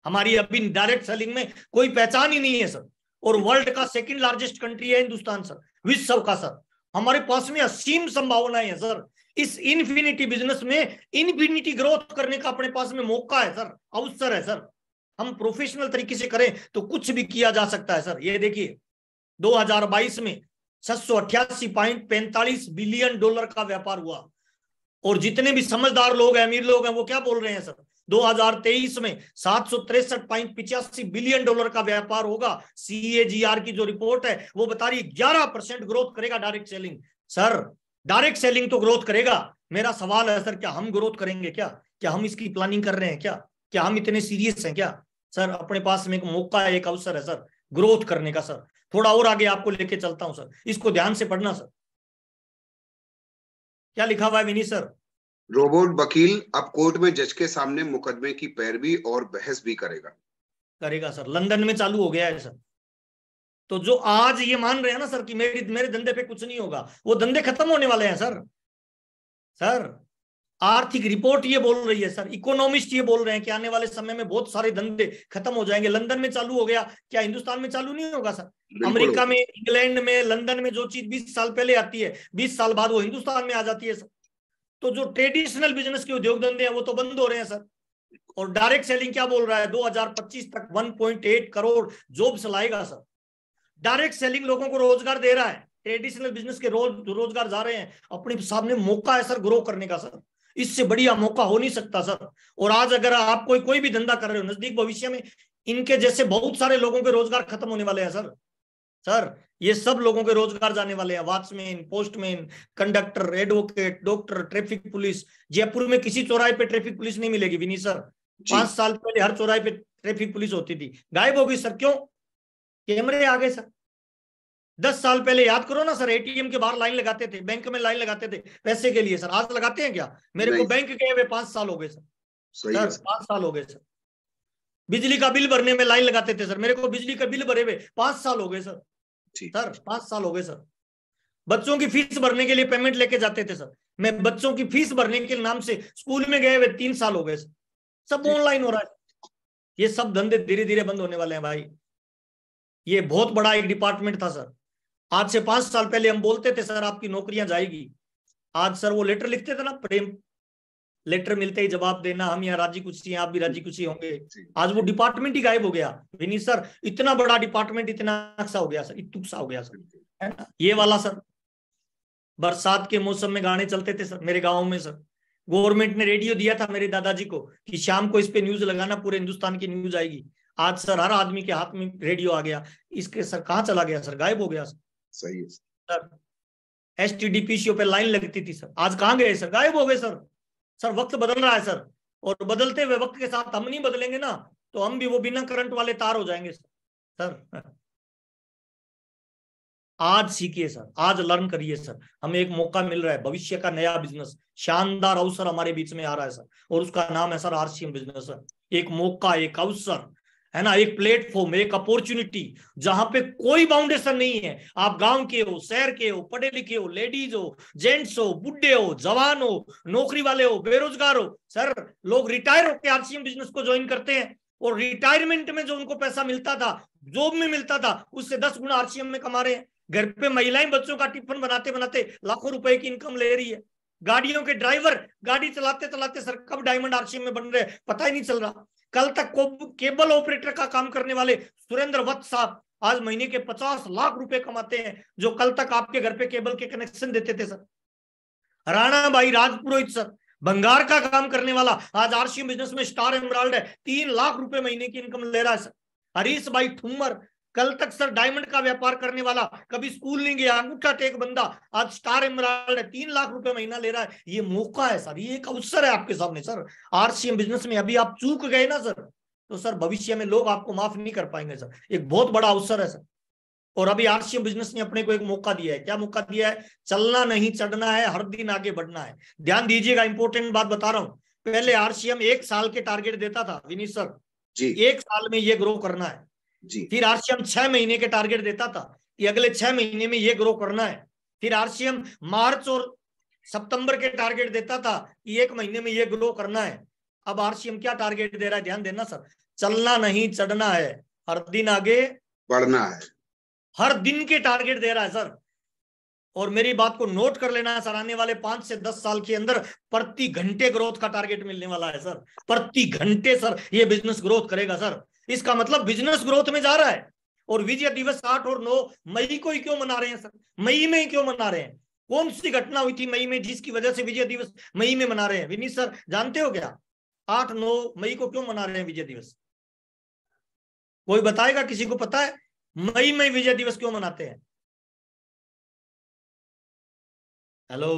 हमारी अभी डायरेक्ट सेलिंग में कोई पहचान ही नहीं है सर और वर्ल्ड का सेकेंड लार्जेस्ट कंट्री है हिंदुस्तान सर विश्व का सर हमारे पास में असीम संभावनाएं है सर इस इन्फिनिटी बिजनेस में इन्फिनिटी ग्रोथ करने का अपने पास में मौका है सर अवसर है सर हम प्रोफेशनल तरीके से करें तो कुछ भी किया जा सकता है सर ये देखिए 2022 में छह बिलियन डॉलर का व्यापार हुआ और जितने भी समझदार लोग हैं अमीर लोग हैं वो क्या बोल रहे हैं सर 2023 में सात बिलियन डॉलर का व्यापार होगा सीएजीआर की जो रिपोर्ट है वो बता रही ग्यारह परसेंट ग्रोथ करेगा direct selling sir direct selling तो ग्रोथ करेगा मेरा सवाल है सर क्या हम ग्रोथ करेंगे क्या क्या हम इसकी प्लानिंग कर रहे हैं क्या क्या हम इतने सीरियस हैं क्या सर अपने पास में एक मौका एक अवसर है सर ग्रोथ करने का सर थोड़ा और आगे आपको लेके चलता हूं सर इसको ध्यान से पढ़ना सर क्या लिखा हुआ है विनी सर रोबोट वकील अब कोर्ट में जज के सामने मुकदमे की पैरवी और बहस भी करेगा करेगा सर लंदन में चालू हो गया है सर तो जो आज ये मान रहे हैं ना सर कि मेरी मेरे धंधे पे कुछ नहीं होगा वो धंधे खत्म होने वाले हैं सर सर आर्थिक रिपोर्ट ये बोल रही है सर इकोनॉमिस्ट ये बोल रहे हैं कि आने वाले समय में बहुत सारे धंधे खत्म हो जाएंगे लंदन में चालू हो गया क्या हिंदुस्तान में चालू नहीं होगा सर अमेरिका में इंग्लैंड में लंदन में जो चीज बीस साल पहले आती है बीस साल बाद वो हिंदुस्तान में आ जाती है सर तो जो ट्रेडिशनल बिजनेस के उद्योग धंधे हैं वो तो बंद हो रहे हैं सर और डायरेक्ट सेलिंग क्या बोल रहा है दो तक वन करोड़ जॉब्स लाएगा सर डायरेक्ट सेलिंग लोगों को रोजगार दे रहा है ट्रेडिशनल बिजनेस के रोज रोजगार जा रहे हैं अपने सामने मौका है सर ग्रो करने का सर इससे बढ़िया मौका हो नहीं सकता सर और आज अगर आप कोई कोई भी धंधा कर रहे हो नजदीक भविष्य में इनके जैसे बहुत सारे लोगों के रोजगार खत्म होने वाले हैं सर सर ये सब लोगों के रोजगार जाने वाले हैं watchman postman conductor advocate doctor traffic police Jaipur में किसी चौराहे पे ट्रैफिक पुलिस नहीं मिलेगी विनी सर पांच साल पहले हर चौराहे पे ट्रैफिक पुलिस होती थी गायब हो गई सर क्यों कैमरे आ गए सर दस साल पहले याद करो ना सर एटीएम के बाहर लाइन लगाते थे बैंक में लाइन लगाते थे पैसे के लिए सर आज लगाते हैं क्या मेरे को बैंक गए हुए पांच साल हो गए सर सर पांच साल हो गए सर बिजली का बिल भरने में लाइन लगाते थे सर मेरे को बिजली का बिल भरे हुए पांच साल हो गए सर सर पांच साल हो गए सर बच्चों की फीस भरने के लिए पेमेंट लेके जाते थे सर मैं बच्चों की फीस भरने के नाम से स्कूल में गए हुए तीन साल हो गए सर सब ऑनलाइन हो रहा है ये सब धंधे धीरे धीरे बंद होने वाले हैं भाई ये बहुत बड़ा एक डिपार्टमेंट था सर आज से पांच साल पहले हम बोलते थे सर आपकी नौकरियां जाएगी आज सर वो लेटर लिखते थे ना प्रेम लेटर मिलते ही जवाब देना हम यहाँ राजी कुछ आप भी राजी कुछ होंगे आज वो डिपार्टमेंट ही गायब हो गया विनीत सर इतना बड़ा डिपार्टमेंट इतना सा हो गया सर इतुक सा हो गया सर है ना ये वाला सर बरसात के मौसम में गाने चलते थे सर मेरे गाँव में सर गवर्नमेंट ने रेडियो दिया था मेरे दादाजी को कि शाम को इस पे न्यूज लगाना पूरे हिंदुस्तान की न्यूज आएगी आज सर हर आदमी के हाथ में रेडियो आ गया इसके सर कहाँ चला गया सर गायब हो गया सर सही है sir S T D P पे लाइन लगती थी सर आज कहाँ गए सर गायब हो गए सर सर वक्त बदल रहा है सर और बदलते हुए वक्त के साथ हम नहीं बदलेंगे ना तो हम भी वो बिना करंट वाले तार हो जाएंगे सर सर आज सीखिए सर आज लर्न करिए सर हमें एक मौका मिल रहा है भविष्य का नया बिजनेस शानदार अवसर हमारे बीच में आ रहा है सर और उसका नाम है सर आरसीएम बिजनेस एक मौका एक अवसर है ना एक प्लेटफॉर्म एक अपॉर्चुनिटी जहां पे कोई बाउंडेशन नहीं है आप गांव के हो शहर के हो पढ़े लिखे हो लेडीज हो जेंट्स हो बुढ़े हो जवान हो नौकरी वाले हो बेरोजगार हो सर लोग रिटायर होकर आरसीएम बिजनेस को ज्वाइन करते हैं और रिटायरमेंट में जो उनको पैसा मिलता था जॉब में मिलता था उससे दस गुना आरसीएम में कमा रहे हैं घर पे महिलाएं बच्चों का टिफिन बनाते बनाते लाखों रुपए की इनकम ले रही है गाड़ियों के ड्राइवर गाड़ी चलाते चलाते सर कब डायमंड आरसीएम में बन रहे पता ही नहीं चल रहा कल तक केबल ऑपरेटर का काम करने वाले सुरेंद्र वत्स साहब आज महीने के पचास लाख रुपए कमाते हैं जो कल तक आपके घर पे केबल के कनेक्शन देते थे सर राणा भाई राजपुरोहित सर बंगार का काम करने वाला आज आरसी बिजनेस में स्टार एमराल्ड है तीन लाख रुपए महीने की इनकम ले रहा है सर हरीश भाई थुमर कल तक सर डायमंड का व्यापार करने वाला कभी स्कूल नहीं गया अंगूठा टेक बंदा आज स्टार एमराल्ड है तीन लाख रुपए महीना ले रहा है ये मौका है सर ये एक अवसर है आपके सामने सर आरसीएम बिजनेस में अभी आप चूक गए ना सर तो सर भविष्य में लोग आपको माफ नहीं कर पाएंगे सर एक बहुत बड़ा अवसर है सर और अभी आरसीएम बिजनेस ने अपने को एक मौका दिया है क्या मौका दिया है चलना नहीं चढ़ना है हर दिन आगे बढ़ना है ध्यान दीजिएगा इंपोर्टेंट बात बता रहा हूं पहले आरसीएम एक साल के टारगेट देता था विनीत सर जी एक साल में ये ग्रो करना है जी फिर आरसीएम छह महीने के टारगेट देता था कि अगले छह महीने में ये ग्रो करना है फिर आरसीएम मार्च और सितंबर के टारगेट देता था कि एक महीने में ये ग्रो करना है अब आरसीएम क्या टारगेट दे रहा है ध्यान देना सर चलना नहीं चढ़ना है हर दिन आगे बढ़ना है हर दिन के टारगेट दे रहा है सर और मेरी बात को नोट कर लेना है सर आने वाले पांच से दस साल के अंदर प्रति घंटे ग्रोथ का टारगेट मिलने वाला है सर प्रति घंटे सर ये बिजनेस ग्रोथ करेगा सर इसका मतलब बिजनेस ग्रोथ में जा रहा है और विजय दिवस आठ और नौ मई को ही क्यों मना रहे हैं सर मई में ही क्यों मना रहे हैं कौन सी घटना हुई थी मई में जिसकी वजह से विजय दिवस मई में मना रहे हैं विनीत सर जानते हो क्या आठ नौ मई को क्यों मना रहे हैं विजय दिवस कोई बताएगा किसी को पता है मई में विजय दिवस क्यों मनाते हैं हेलो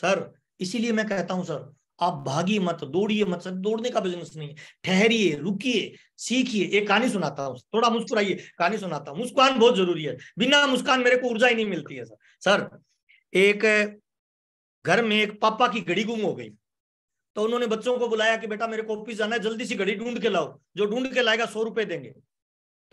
सर इसीलिए मैं कहता हूं सर आप भागी मत दौड़िए मत सर दौड़ने का बिजनेस नहीं है ठहरिए रुकिए सीखिए एक कहानी सुनाता हूँ थोड़ा मुस्कुराइए कहानी सुनाता हूँ मुस्कान बहुत जरूरी है बिना मुस्कान मेरे को ऊर्जा ही नहीं मिलती है सर सर एक घर में एक पापा की घड़ी गुम हो गई तो उन्होंने बच्चों को बुलाया कि बेटा मेरे को ऑफिस जाना है जल्दी सी घड़ी ढूंढ के लाओ जो ढूंढ के लाएगा सौ रुपए देंगे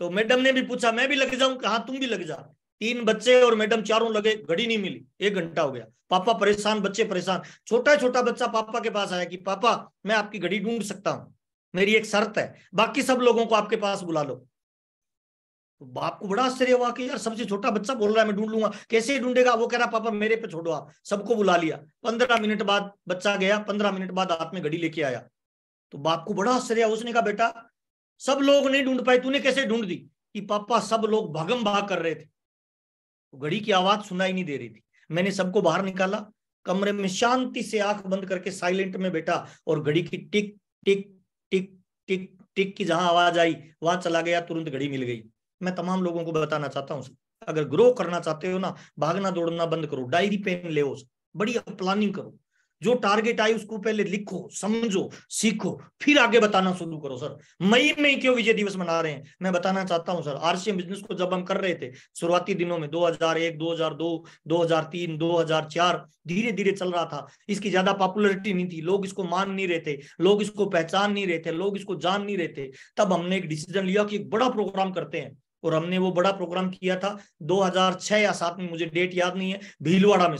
तो मैडम ने भी पूछा मैं भी लग जाऊं कहा तुम भी लग जाओ तीन बच्चे और मैडम चारों लगे घड़ी नहीं मिली एक घंटा हो गया पापा परेशान बच्चे परेशान छोटा छोटा बच्चा पापा के पास आया कि पापा मैं आपकी घड़ी ढूंढ सकता हूं मेरी एक शर्त है बाकी सब लोगों को आपके पास बुला लो तो बाप को बड़ा आश्चर्य हुआ कि यार सबसे छोटा बच्चा बोल रहा है मैं ढूंढ लूंगा कैसे ढूंढेगा वो कह रहा पापा मेरे पे छोड़ो आप सबको बुला लिया पंद्रह मिनट बाद बच्चा गया पंद्रह मिनट बाद हाथ में घड़ी लेके आया तो बाप को बड़ा आश्चर्य उसने कहा बेटा सब लोग नहीं ढूंढ पाए तूने कैसे ढूंढ दी कि पापा सब लोग भागम भाग कर रहे थे घड़ी की आवाज सुनाई नहीं दे रही थी मैंने सबको बाहर निकाला कमरे में शांति से आंख बंद करके साइलेंट में बैठा और घड़ी की टिक टिक टिक टिक टिक की जहां आवाज आई वहां चला गया तुरंत घड़ी मिल गई मैं तमाम लोगों को बताना चाहता हूँ अगर ग्रो करना चाहते हो ना भागना दौड़ना बंद करो डायरी पेन ले बड़ी प्लानिंग करो जो टारगेट आई उसको पहले लिखो समझो सीखो फिर आगे बताना शुरू करो सर मई में ही क्यों विजय दिवस मना रहे हैं मैं बताना चाहता हूं सर आरसीएम बिजनेस को जब हम कर रहे थे शुरुआती दिनों में 2001 2002 2003 2004 धीरे धीरे चल रहा था इसकी ज्यादा पॉपुलरिटी नहीं थी लोग इसको मान नहीं रहे थे लोग इसको पहचान नहीं रहे थे लोग इसको जान नहीं रहे थे तब हमने एक डिसीजन लिया कि एक बड़ा प्रोग्राम करते हैं और हमने वो बड़ा प्रोग्राम किया था 2006 या सात में मुझे डेट याद नहीं है भीलवाड़ा में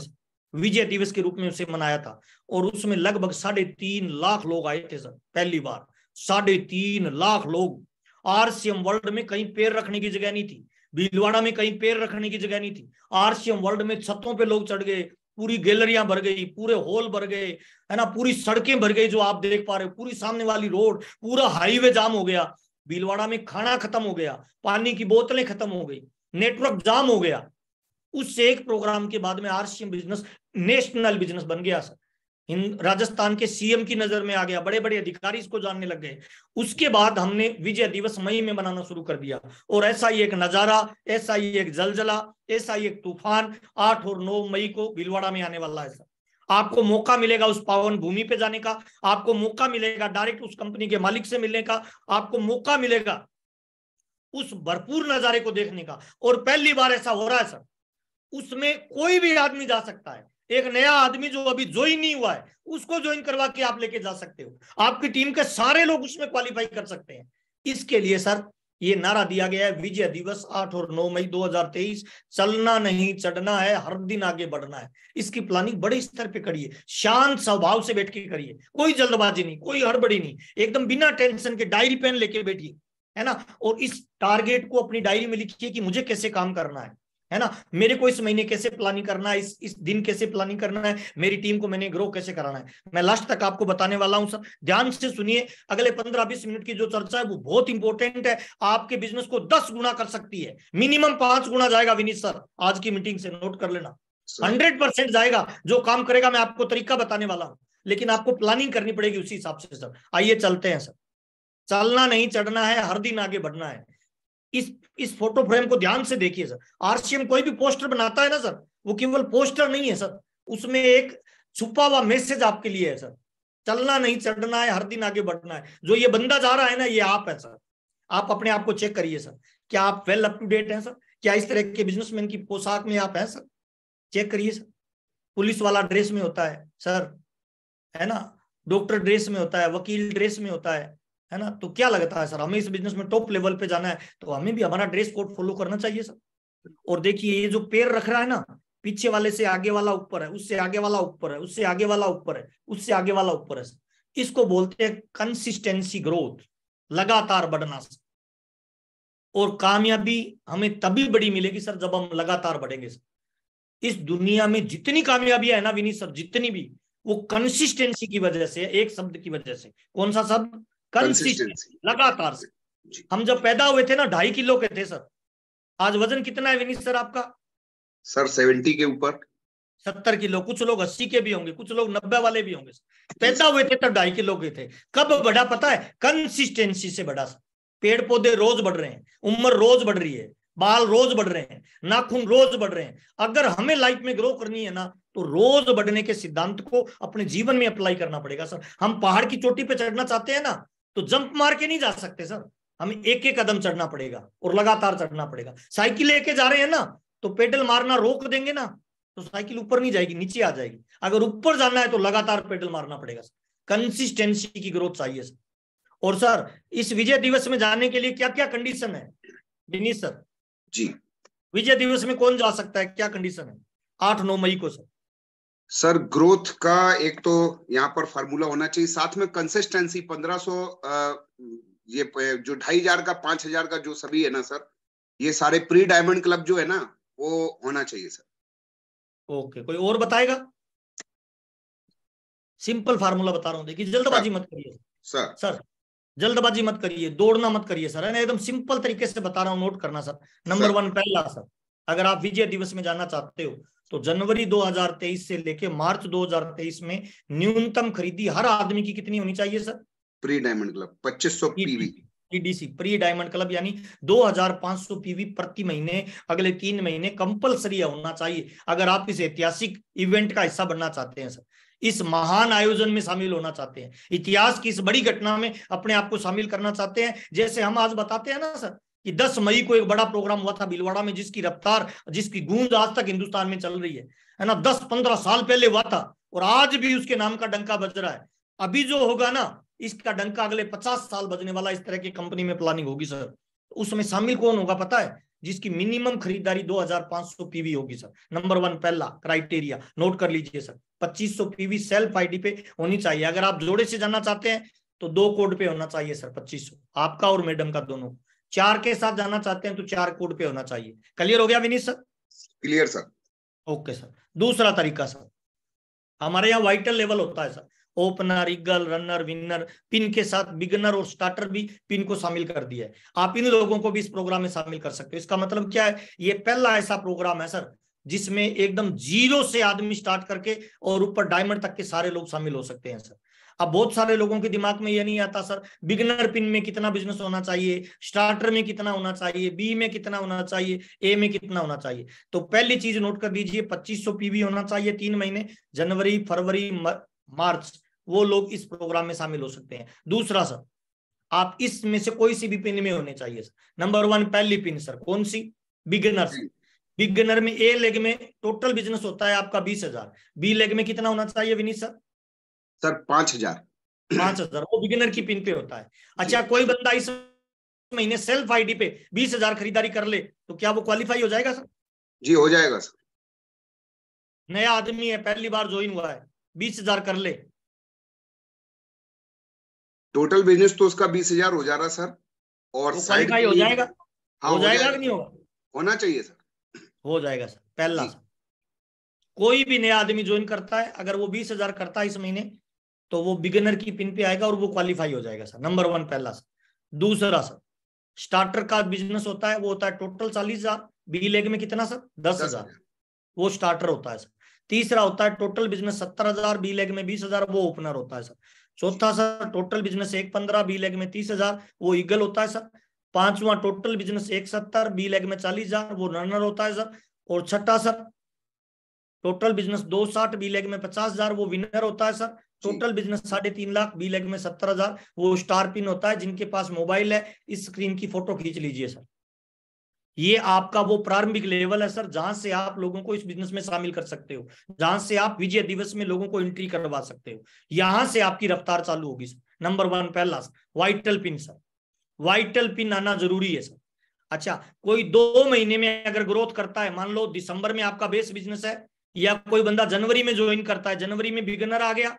विजय दिवस के रूप में उसे मनाया था और उसमें लगभग साढ़े तीन लाख लोग आए थे सर पहली बार साढ़े तीन लाख लोग आरसीएम वर्ल्ड में कहीं पैर रखने की जगह नहीं थी भीलवाड़ा में कहीं पैर रखने की जगह नहीं थी आरसीएम वर्ल्ड में छतों पे लोग चढ़ गए पूरी गैलरियां भर गई पूरे हॉल भर गए है ना पूरी सड़कें भर गई जो आप देख पा रहे हो पूरी सामने वाली रोड पूरा हाईवे जाम हो गया भीलवाड़ा में खाना खत्म हो गया पानी की बोतलें खत्म हो गई नेटवर्क जाम हो गया उस एक प्रोग्राम के बाद में आरसीएम बिजनेस नेशनल बिजनेस बन गया सर राजस्थान के सीएम की नजर में आ गया बड़े बड़े अधिकारी इसको जानने लग गए उसके बाद हमने विजय दिवस मई में मनाना शुरू कर दिया और ऐसा ही एक नजारा ऐसा ही एक जलजला ऐसा ही एक तूफान आठ और नौ मई को भीलवाड़ा में आने वाला है सर आपको मौका मिलेगा उस पावन भूमि पे जाने का आपको मौका मिलेगा डायरेक्ट उस कंपनी के मालिक से मिलने का आपको मौका मिलेगा उस भरपूर नजारे को देखने का और पहली बार ऐसा हो रहा है सर उसमें कोई भी आदमी जा सकता है एक नया आदमी जो अभी ज्वाइन नहीं हुआ है उसको ज्वाइन करवा के आप लेके जा सकते हो आपकी टीम के सारे लोग उसमें क्वालिफाई कर सकते हैं इसके लिए सर ये नारा दिया गया है विजय दिवस आठ और नौ मई 2023 चलना नहीं चढ़ना है हर दिन आगे बढ़ना है इसकी प्लानिंग बड़े स्तर पे करिए शांत स्वभाव से बैठ के करिए कोई जल्दबाजी नहीं कोई हड़बड़ी नहीं एकदम बिना टेंशन के डायरी पेन लेके बैठिए है ना और इस टारगेट को अपनी डायरी में लिखिए कि मुझे कैसे काम करना है है ना मेरे को इस महीने कैसे प्लानिंग करना है इस इस दिन कैसे प्लानिंग करना है मेरी टीम को मैंने ग्रो कैसे कराना है मैं लास्ट तक आपको बताने वाला हूं सर ध्यान से सुनिए अगले पंद्रह बीस मिनट की जो चर्चा है वो बहुत इंपॉर्टेंट है आपके बिजनेस को दस गुना कर सकती है मिनिमम पांच गुना जाएगा विनीत सर आज की मीटिंग से नोट कर लेना हंड्रेड परसेंट जाएगा जो काम करेगा मैं आपको तरीका बताने वाला हूँ लेकिन आपको प्लानिंग करनी पड़ेगी उसी हिसाब से सर आइए चलते हैं सर चलना नहीं चढ़ना है हर दिन आगे बढ़ना है इस इस फोटो फ्रेम को ध्यान से देखिए सर आरसीएम कोई भी पोस्टर बनाता है ना सर वो केवल पोस्टर नहीं है सर उसमें एक छुपा हुआ मैसेज आपके लिए है सर चलना नहीं चढ़ना है हर दिन आगे बढ़ना है जो ये बंदा जा रहा है ना ये आप है सर आप अपने आप को चेक करिए सर क्या आप वेल अप टू डेट है सर क्या इस तरह के बिजनेसमैन की पोशाक में आप है सर चेक करिए सर पुलिस वाला ड्रेस में होता है सर है ना डॉक्टर ड्रेस में होता है वकील ड्रेस में होता है है ना तो क्या लगता है सर हमें इस बिजनेस में टॉप लेवल पे जाना है तो हमें भी हमारा ड्रेस कोड फॉलो करना चाहिए सर और देखिए ये जो पैर रख रहा है ना पीछे वाले से आगे वाला ऊपर है उससे आगे वाला ऊपर है उससे आगे वाला ऊपर है उससे आगे वाला ऊपर है इसको बोलते हैं कंसिस्टेंसी ग्रोथ लगातार बढ़ना और कामयाबी हमें तभी बड़ी मिलेगी सर जब हम लगातार बढ़ेंगे सर इस दुनिया में जितनी कामयाबी है ना विनीत सर जितनी भी वो कंसिस्टेंसी की वजह से एक शब्द की वजह से कौन सा शब्द कंसिस्टेंसी लगातार से हम जब पैदा हुए थे ना ढाई किलो के थे सर आज वजन कितना है विनीत सर आपका सर सेवेंटी के ऊपर सत्तर किलो कुछ लोग अस्सी के भी होंगे कुछ लोग नब्बे वाले भी होंगे पैदा हुए थे तब ढाई किलो के थे कब बढ़ा पता है कंसिस्टेंसी से बढ़ा सर पेड़ पौधे रोज बढ़ रहे हैं उम्र रोज बढ़ रही है बाल रोज बढ़ रहे हैं नाखून रोज बढ़ रहे हैं अगर हमें लाइफ में ग्रो करनी है ना तो रोज बढ़ने के सिद्धांत को अपने जीवन में अप्लाई करना पड़ेगा सर हम पहाड़ की चोटी पे चढ़ना चाहते हैं ना तो जंप मार के नहीं जा सकते सर हमें एक एक कदम चढ़ना पड़ेगा और लगातार चढ़ना पड़ेगा साइकिल लेके जा रहे हैं ना तो पेडल मारना रोक देंगे ना तो साइकिल ऊपर नहीं जाएगी नीचे आ जाएगी अगर ऊपर जाना है तो लगातार पेडल मारना पड़ेगा सर कंसिस्टेंसी की ग्रोथ चाहिए सर और सर इस विजय दिवस में जाने के लिए क्या क्या कंडीशन है दिनेश सर जी विजय दिवस में कौन जा सकता है क्या कंडीशन है आठ नौ मई को सर सर ग्रोथ का एक तो यहाँ पर फार्मूला होना चाहिए साथ में कंसिस्टेंसी पंद्रह सो ये जो ढाई हजार का पांच हजार का जो सभी है ना सर ये सारे प्री डायमंड क्लब जो है ना वो होना चाहिए सर ओके कोई और बताएगा सिंपल फार्मूला बता रहा हूँ देखिए जल्दबाजी मत करिए सर सर जल्दबाजी मत करिए दौड़ना मत करिए सर है ना एकदम सिंपल तरीके से बता रहा हूँ नोट करना सर नंबर वन पहला सर अगर आप विजय दिवस में जाना चाहते हो तो जनवरी 2023 से लेके मार्च 2023 में न्यूनतम खरीदी हर आदमी की कितनी होनी चाहिए सर प्री डायमंड क्लब पच्चीस सौ PV PDC pre diamond club यानी 2500 पीवी प्रति महीने अगले तीन महीने कंपलसरी होना चाहिए अगर आप इस ऐतिहासिक इवेंट का हिस्सा बनना चाहते हैं सर इस महान आयोजन में शामिल होना चाहते हैं इतिहास की इस बड़ी घटना में अपने आप को शामिल करना चाहते हैं जैसे हम आज बताते हैं ना सर कि 10 मई को एक बड़ा प्रोग्राम हुआ था बिलवाड़ा में जिसकी रफ्तार जिसकी गूंज आज तक हिंदुस्तान में चल रही है है ना 10-15 साल पहले हुआ था और आज भी उसके नाम का डंका बज रहा है अभी जो होगा ना इसका डंका अगले 50 साल बजने वाला इस तरह की कंपनी में प्लानिंग होगी सर तो उसमें शामिल कौन होगा पता है जिसकी मिनिमम खरीदारी दो पीवी होगी सर नंबर वन पहला क्राइटेरिया नोट कर लीजिए सर पच्चीस पीवी सेल्फ आई पे होनी चाहिए अगर आप जोड़े से जानना चाहते हैं तो दो कोड पे होना चाहिए सर पच्चीस आपका और मैडम का दोनों चार के साथ जाना चाहते हैं तो चार कोड पे होना चाहिए क्लियर हो गया Vineet sir clear sir okay sir दूसरा तरीका सर हमारे यहाँ वाइटल लेवल होता है sir opener eagle runner winner pin के साथ बिगनर और स्टार्टर भी पिन को शामिल कर दिया है आप इन लोगों को भी इस प्रोग्राम में शामिल कर सकते हो इसका मतलब क्या है ये पहला ऐसा प्रोग्राम है सर जिसमें एकदम जीरो से आदमी स्टार्ट करके और ऊपर डायमंड तक के सारे लोग शामिल हो सकते हैं सर अब बहुत सारे लोगों के दिमाग में यह नहीं आता सर बिगनर पिन में कितना बिजनेस होना चाहिए स्टार्टर में कितना होना चाहिए बी में कितना होना चाहिए ए में कितना होना चाहिए तो पहली चीज नोट कर दीजिए 2500 पीवी होना चाहिए तीन महीने जनवरी फरवरी मार्च वो लोग इस प्रोग्राम में शामिल हो सकते हैं दूसरा सर आप इसमें से कोई सी भी पिन में होने चाहिए सर नंबर वन पहली पिन सर कौन सी बिगनर बिगिनर में ए लेग में टोटल बिजनेस होता है आपका बीस हजार बी लेग में कितना होना चाहिए विनीत सर सर पांच हजार पांच हजार वो बिगिनर की पिन पे होता है अच्छा कोई बंदा इस महीने सेल्फ आईडी पे बीस हजार खरीदारी कर ले तो क्या वो क्वालिफाई हो जाएगा सर जी हो जाएगा सर नया आदमी है पहली बार ज्वाइन हुआ है बीस हजार कर ले टोटल बिजनेस तो उसका बीस हजार हो जा रहा सर और तो साइड हो जाएगा हाँ, हो जाएगा कि नहीं होगा होना चाहिए सर हो जाएगा सर पहला कोई भी नया आदमी ज्वाइन करता है अगर वो बीस हजार करता है इस महीने तो वो बिगिनर की पिन पे आएगा और वो क्वालिफाई हो जाएगा सर नंबर वन पहला सर दूसरा सर स्टार्टर का बिजनेस होता है वो होता है टोटल चालीस हजार बी लेग में कितना सर दस हजार वो स्टार्टर होता है सर तीसरा होता है टोटल बिजनेस सत्तर हजार बी लेग में बीस हजार वो ओपनर होता है सर चौथा सर टोटल बिजनेस एक पंद्रह बी लेग में तीस हजार वो ईगल होता है सर पांचवा टोटल बिजनेस एक सत्तर बी लेग में चालीस हजार वो रनर होता है सर और छठा सर टोटल बिजनेस दो साठ बी लेग में पचास हजार वो विनर होता है सर टोटल बिजनेस साढ़े तीन लाख बी लेग में सत्तर हजार वो स्टार पिन होता है जिनके पास मोबाइल है इस स्क्रीन की फोटो खींच लीजिए सर ये आपका वो प्रारंभिक लेवल है सर जहां से आप लोगों को इस बिजनेस में शामिल कर सकते हो जहां से आप विजय दिवस में लोगों को एंट्री करवा सकते हो यहां से आपकी रफ्तार चालू होगी सर नंबर वन पहला vital pin sir vital pin आना जरूरी है सर अच्छा कोई दो महीने में अगर ग्रोथ करता है मान लो दिसंबर में आपका बेस बिजनेस है या कोई बंदा जनवरी में ज्वाइन करता है जनवरी में बिगनर आ गया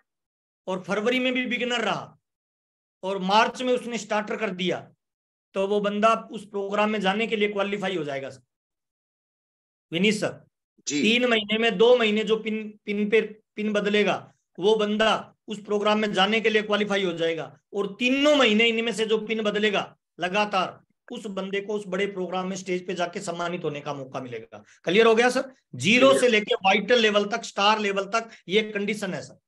और फरवरी में भी बिगिनर रहा और मार्च में उसने स्टार्टर कर दिया तो वो बंदा उस प्रोग्राम में जाने के लिए क्वालिफाई हो जाएगा सर विनीत सर तीन महीने में दो महीने जो पिन पिन पे पिन बदलेगा वो बंदा उस प्रोग्राम में जाने के लिए क्वालिफाई हो जाएगा और तीनों महीने इनमें से जो पिन बदलेगा लगातार उस बंदे को उस बड़े प्रोग्राम में स्टेज पे जाके सम्मानित होने का मौका मिलेगा क्लियर हो गया सर जीरो से लेके वाइटल लेवल तक स्टार लेवल तक ये कंडीशन है सर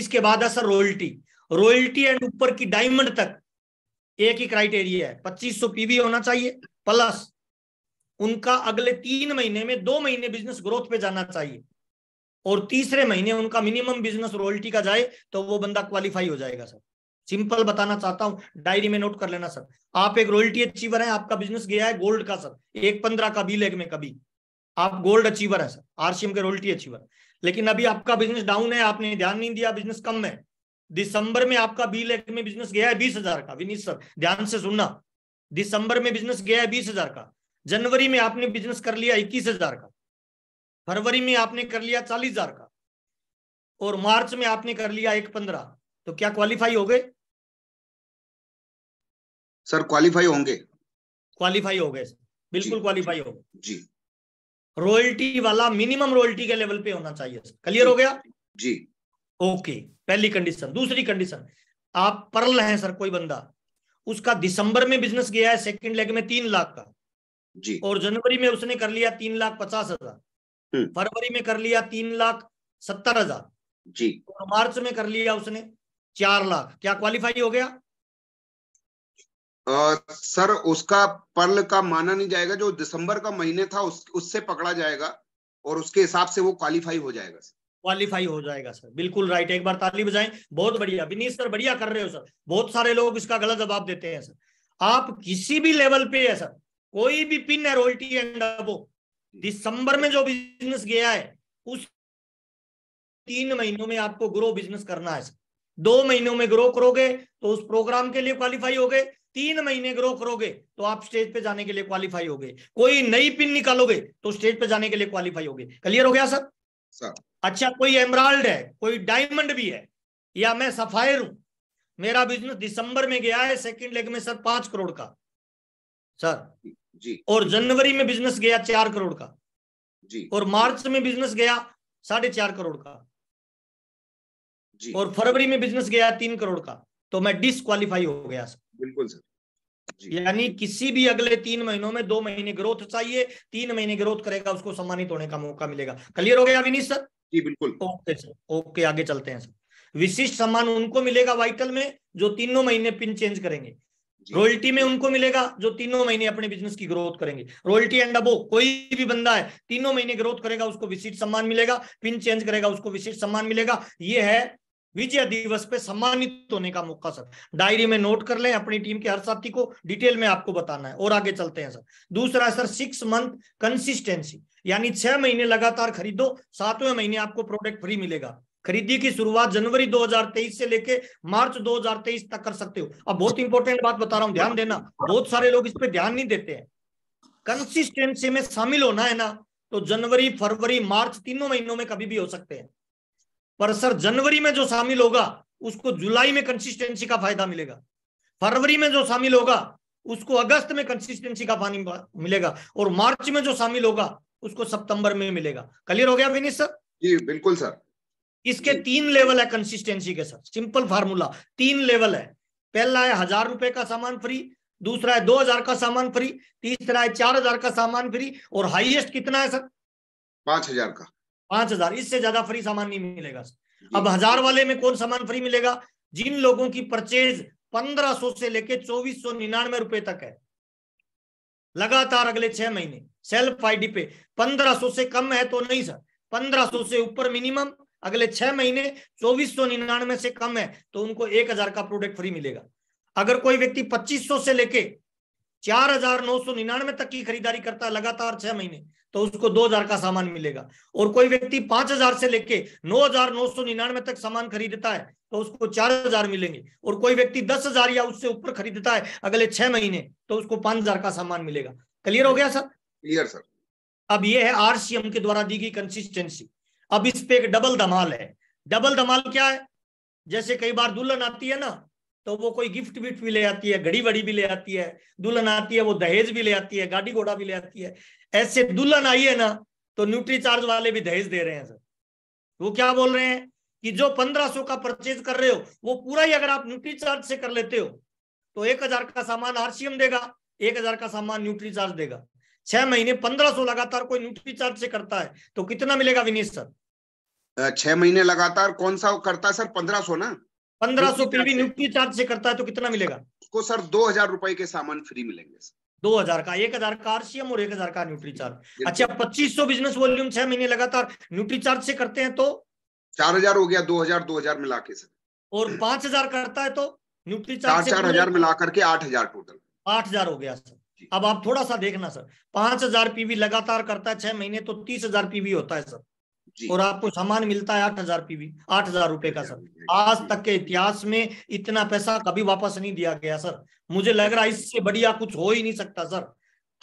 इसके बाद है सर रॉयल्टी रॉयल्टी एंड ऊपर की डायमंड तक एक ही क्राइटेरिया है 2500 पीवी होना चाहिए प्लस उनका अगले तीन महीने में दो महीने बिजनेस ग्रोथ पे जाना चाहिए और तीसरे महीने उनका मिनिमम बिजनेस रॉयल्टी का जाए तो वो बंदा क्वालिफाई हो जाएगा सर सिंपल बताना चाहता हूं डायरी में नोट कर लेना सर आप एक रॉयल्टी अचीवर है आपका बिजनेस गया है गोल्ड का सर एक पंद्रह का बी लेग में कभी आप गोल्ड अचीवर है सर आरसीएम के रॉयल्टी अचीवर लेकिन अभी आपका बिजनेस डाउन है आपने ध्यान नहीं दिया बिजनेस कम है दिसंबर में आपका बी लेख में बिजनेस गया है बीस हजार का विनीत सर ध्यान से सुनना दिसंबर में बिजनेस गया है बीस हजार का जनवरी में आपने बिजनेस कर लिया इक्कीस हजार का फरवरी में आपने कर लिया चालीस हजार का और मार्च में आपने कर लिया एक पंद्रह तो क्या क्वालिफाई हो गए सर क्वालिफाई होंगे क्वालिफाई हो गए बिल्कुल क्वालिफाई हो गए जी रॉयल्टी वाला मिनिमम रॉयल्टी के लेवल पे होना चाहिए क्लियर हो गया जी ओके पहली कंडीशन दूसरी कंडीशन आप परल है सर कोई बंदा उसका दिसंबर में बिजनेस गया है सेकंड लेग में तीन लाख का जी और जनवरी में उसने कर लिया तीन लाख पचास हजार हम्म। फरवरी में कर लिया तीन लाख सत्तर हजार जी और मार्च में कर लिया उसने चार लाख क्या क्वालिफाई हो गया आ, सर उसका पर्ल का माना नहीं जाएगा जो दिसंबर का महीने था उस, उससे पकड़ा जाएगा और उसके हिसाब से वो क्वालिफाई हो जाएगा सर क्वालिफाई हो जाएगा सर बिल्कुल राइट एक बार ताली बजाएं बहुत बढ़िया विनीत सर बढ़िया कर रहे हो सर बहुत सारे लोग इसका गलत जवाब देते हैं सर आप किसी भी लेवल पे है सर कोई भी पिन है रोल्टी एंड वो दिसंबर में जो बिजनेस गया है उस तीन महीनों में आपको ग्रो बिजनेस करना है सर दो महीनों में ग्रो करोगे तो उस प्रोग्राम के लिए क्वालिफाई हो गए तीन महीने ग्रो करोगे तो आप स्टेज पे जाने के लिए क्वालिफाई होगे कोई नई पिन निकालोगे तो स्टेज पे जाने के लिए क्वालिफाई होगे क्लियर हो गया सर अच्छा कोई एमराल्ड है कोई डायमंड भी है या मैं सफायर हूं मेरा बिजनेस दिसंबर में गया है सेकंड लेग में सर पांच करोड़ का सर जी और जनवरी में बिजनेस गया चार करोड़ का जी और मार्च में बिजनेस गया साढ़े चार करोड़ का जी और फरवरी में बिजनेस गया तीन करोड़ का तो मैं डिसक्वालीफाई हो गया सर बिल्कुल सर यानी किसी भी अगले तीन महीनों में दो महीने ग्रोथ चाहिए तीन महीने ग्रोथ करेगा उसको सम्मानित होने का मौका मिलेगा क्लियर हो गया विनीत सर जी बिल्कुल ओके सर ओके आगे चलते हैं सर विशिष्ट सम्मान उनको मिलेगा वाइकल में जो तीनों महीने पिन चेंज करेंगे रॉयल्टी में उनको मिलेगा जो तीनों महीने अपने बिजनेस की ग्रोथ करेंगे रॉयल्टी एंड अबो कोई भी बंदा है तीनों महीने ग्रोथ करेगा उसको विशिष्ट सम्मान मिलेगा पिन चेंज करेगा उसको विशिष्ट सम्मान मिलेगा ये है विजय दिवस पे सम्मानित होने का मौका सर डायरी में नोट कर लें अपनी टीम के हर साथी को डिटेल में आपको बताना है और आगे चलते हैं सर दूसरा सर सिक्स मंथ कंसिस्टेंसी यानी छह महीने लगातार खरीदो सातवें महीने आपको प्रोडक्ट फ्री मिलेगा खरीदी की शुरुआत जनवरी 2023 से लेके मार्च 2023 तक कर सकते हो अब बहुत इंपॉर्टेंट बात बता रहा हूं ध्यान देना बहुत सारे लोग इस पर ध्यान नहीं देते हैं कंसिस्टेंसी में शामिल होना है ना तो जनवरी फरवरी मार्च तीनों महीनों में कभी भी हो सकते हैं पर सर जनवरी में जो शामिल होगा उसको जुलाई में कंसिस्टेंसी का फायदा मिलेगा फरवरी में जो शामिल होगा उसको अगस्त में कंसिस्टेंसी का पानी मिलेगा और मार्च में जो शामिल होगा उसको सितंबर में मिलेगा क्लियर हो गया विनीत सर जी बिल्कुल सर इसके तीन लेवल है कंसिस्टेंसी के सर सिंपल फार्मूला तीन लेवल है पहला है हजार रुपए का सामान फ्री दूसरा है दो हजार का सामान फ्री तीसरा है चार हजार का सामान फ्री और हाईएस्ट कितना है सर पांच हजार का पांच हजार इससे ज्यादा फ्री सामान नहीं मिलेगा अब हजार वाले में कौन सामान फ्री मिलेगा जिन लोगों की परचेज पंद्रह सौ से लेकर चौबीस सौ निन्यानवे रुपए तक है लगातार अगले छह महीने सेल्फ आईडी पे पंद्रह सौ से कम है तो नहीं सर पंद्रह सौ से ऊपर मिनिमम अगले छह महीने चौबीस सौ निन्यानवे से कम है तो उनको एक हजार का प्रोडक्ट फ्री मिलेगा अगर कोई व्यक्ति पच्चीस सौ से लेके चार हजार नौ सौ निन्यानवे तक की खरीदारी करता है लगातार छह महीने तो उसको दो हजार का सामान मिलेगा और कोई व्यक्ति पांच हजार से लेके नौ हजार नौ सौ निन्यानवे तक सामान खरीदता है तो उसको चार हजार मिलेंगे और कोई व्यक्ति दस हजार या उससे ऊपर खरीदता है अगले छह महीने तो उसको पांच हजार का सामान मिलेगा क्लियर हो गया सर क्लियर सर अब ये है आरसीएम के द्वारा दी गई कंसिस्टेंसी अब इस पे एक डबल धमाल है डबल धमाल क्या है जैसे कई बार दुल्हन आती है ना तो वो कोई गिफ्ट विफ्ट भी ले आती है घड़ी वड़ी भी ले आती है दुल्हन आती है वो दहेज भी ले आती है गाड़ी घोड़ा भी ले आती है ऐसे दुल्हन आई है ना तो न्यूट्री चार्ज वाले भी दहेज दे रहे हैं सर वो क्या बोल रहे हैं कि जो पंद्रह सौ का परचेज कर रहे हो वो पूरा ही अगर आप न्यूट्री चार्ज से कर लेते हो तो एक हजार का सामान आरसीएम देगा एक हजार का सामान न्यूट्री चार्ज देगा छह महीने पंद्रह सौ लगातार कोई न्यूट्री चार्ज से करता है तो कितना मिलेगा विनीत सर छह महीने लगातार कौन सा करता है सर पंद्रह सौ ना पंद्रह सौ भी न्यूट्री चार्ज से करता है तो कितना मिलेगा उसको सर दो हजार रुपए के सामान फ्री मिलेंगे सर दो हजार का एक हजार का आरसीएम और एक हजार का न्यूट्रीचार्ज अच्छा पच्चीस सौ बिजनेस वॉल्यूम छह महीने लगातार न्यूट्रीचार्ज से करते हैं तो चार हजार हो गया दो हजार दो हजार मिला के सर और पांच हजार करता है तो न्यूट्रीचार्ज चार हजार मिला करके आठ हजार टोटल आठ हजार हो गया सर अब आप थोड़ा सा देखना सर पांच हजार पीवी लगातार करता है छह महीने तो तीस हजार पीवी होता है सर और आपको सामान मिलता है आठ हजार पीवी आठ हजार रुपए का सर आज तक के इतिहास में इतना पैसा कभी वापस नहीं दिया गया सर मुझे लग रहा है इससे बढ़िया कुछ हो ही नहीं सकता सर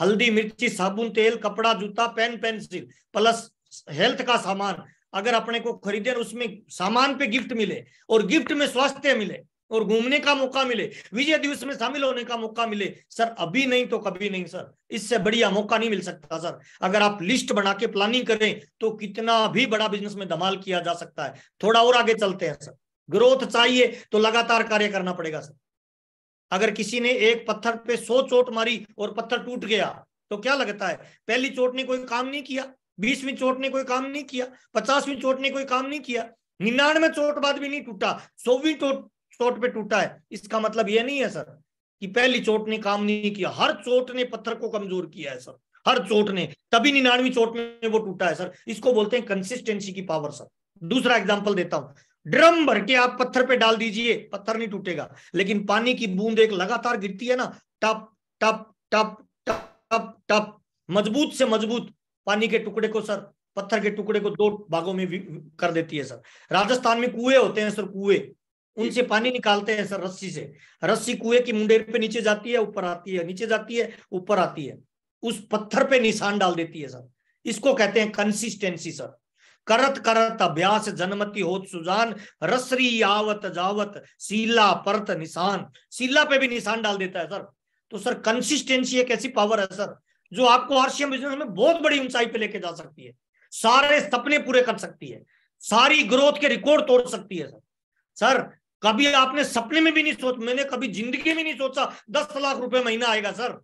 हल्दी मिर्ची साबुन तेल कपड़ा जूता पेन पेंसिल प्लस हेल्थ का सामान अगर अपने को खरीदे उसमें सामान पे गिफ्ट मिले और गिफ्ट में स्वास्थ्य मिले और घूमने का मौका मिले विजय दिवस में शामिल होने का मौका मिले सर अभी नहीं तो कभी नहीं सर इससे बढ़िया मौका नहीं मिल सकता सर अगर आप लिस्ट बना के प्लानिंग करें तो कितना भी बड़ा बिजनेस में धमाल किया जा सकता है थोड़ा और आगे चलते हैं सर ग्रोथ चाहिए तो लगातार कार्य करना पड़ेगा सर अगर किसी ने एक पत्थर पे सौ चोट मारी और पत्थर टूट गया तो क्या लगता है पहली चोट ने कोई काम नहीं किया बीसवीं चोट ने कोई काम नहीं किया पचासवीं चोट ने कोई काम नहीं किया निन्यानवे चोट बाद भी नहीं टूटा सौवीं चोट चोट पे टूटा है इसका मतलब यह नहीं है सर कि पहली चोट ने काम नहीं किया हर चोट ने पत्थर को कमजोर किया है सर हर चोट ने तभी निन्यानवी चोट में वो टूटा है सर इसको बोलते हैं कंसिस्टेंसी की पावर सर दूसरा एग्जाम्पल देता हूं ड्रम भर के आप पत्थर पे डाल दीजिए पत्थर नहीं टूटेगा लेकिन पानी की बूंद एक लगातार गिरती है ना टप टप टप टप टप टप मजबूत से मजबूत पानी के टुकड़े को सर पत्थर के टुकड़े को दो भागों में कर देती है सर राजस्थान में कुएं होते हैं सर कुएं उनसे पानी निकालते हैं सर रस्सी से रस्सी कुएं की मुंडेर पे नीचे जाती है ऊपर आती है नीचे जाती है ऊपर आती है उस पत्थर पे निशान डाल देती है सर इसको कहते हैं कंसिस्टेंसी सर करत करत अभ्यास जनमति होत सुजान रसरी आवत जावत सीला परत निशान सीला पे भी निशान डाल देता है सर तो सर कंसिस्टेंसी एक ऐसी पावर है सर जो आपको आरसीएम बिजनेस में बहुत बड़ी ऊंचाई पे लेके जा सकती है सारे सपने पूरे कर सकती है सारी ग्रोथ के रिकॉर्ड तोड़ सकती है सर सर कभी आपने सपने में भी नहीं सोच मैंने कभी जिंदगी में नहीं सोचा दस लाख रुपए महीना आएगा सर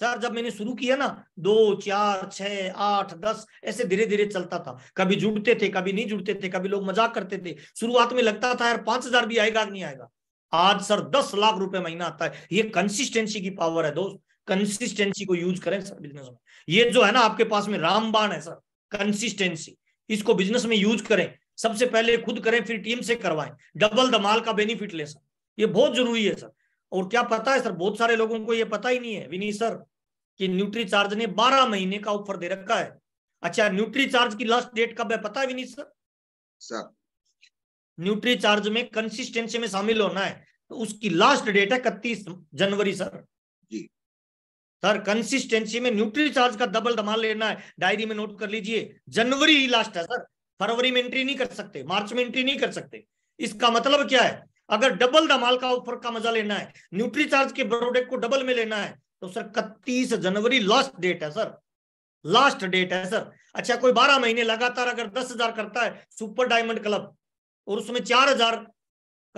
सर जब मैंने शुरू किया ना दो चार छ आठ दस ऐसे धीरे धीरे चलता था कभी जुड़ते थे कभी नहीं जुड़ते थे कभी लोग मजाक करते थे शुरुआत में लगता था यार पांच हजार भी आएगा नहीं आएगा आज सर दस लाख रुपए महीना आता है ये कंसिस्टेंसी की पावर है दोस्त कंसिस्टेंसी को यूज करें सर बिजनेस में ये जो है ना आपके पास में रामबाण है सर कंसिस्टेंसी इसको बिजनेस में यूज करें सबसे पहले खुद करें फिर टीम से करवाएं डबल धमाल का बेनिफिट ले सर ये बहुत जरूरी है सर और क्या पता है सर बहुत सारे लोगों को ये पता ही नहीं है विनी सर कि न्यूट्री चार्ज ने 12 महीने का ऑफर दे रखा है अच्छा न्यूट्री चार्ज की लास्ट डेट कब है पता है Vini sir sir Nutricharge में कंसिस्टेंसी में शामिल होना है तो उसकी लास्ट डेट है इकतीस जनवरी सर सर कंसिस्टेंसी में न्यूट्री चार्ज का डबल धमाल लेना है डायरी में नोट कर लीजिए जनवरी ही लास्ट है सर फरवरी में एंट्री नहीं कर सकते मार्च में एंट्री नहीं कर सकते इसका मतलब क्या है अगर डबल धमाल का ऑफर का मजा लेना है न्यूट्री चार्ज के प्रोडक्ट को डबल में लेना है तो सर इकतीस जनवरी लास्ट डेट है सर लास्ट डेट है सर अच्छा कोई बारह महीने लगातार अगर दस हजार करता है सुपर डायमंड क्लब और उसमें चार हजार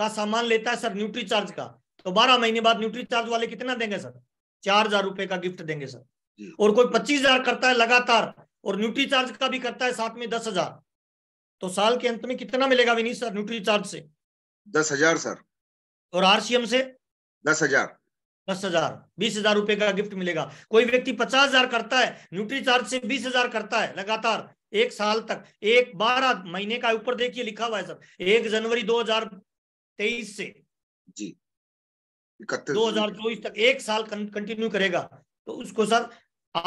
का सामान लेता है सर न्यूट्री चार्ज का तो बारह महीने बाद न्यूट्री चार्ज वाले कितना देंगे सर चार हजार रुपए का गिफ्ट देंगे सर और कोई पच्चीस हजार करता है लगातार और न्यूट्री चार्ज का भी करता है साथ में दस हजार तो साल के अंत में कितना मिलेगा विनीत सर न्यूट्री चार्ज से दस हजार सर और आरसीएम से दस हजार दस हजार बीस हजार रुपए का गिफ्ट मिलेगा कोई व्यक्ति पचास हजार करता है न्यूट्री चार्ज से बीस हजार करता है लगातार एक साल तक एक बारह महीने का ऊपर देखिए लिखा हुआ है सर एक जनवरी दो हजार तेईस से जी दो हजार चौबीस तक एक साल कंटिन्यू करेगा तो उसको सर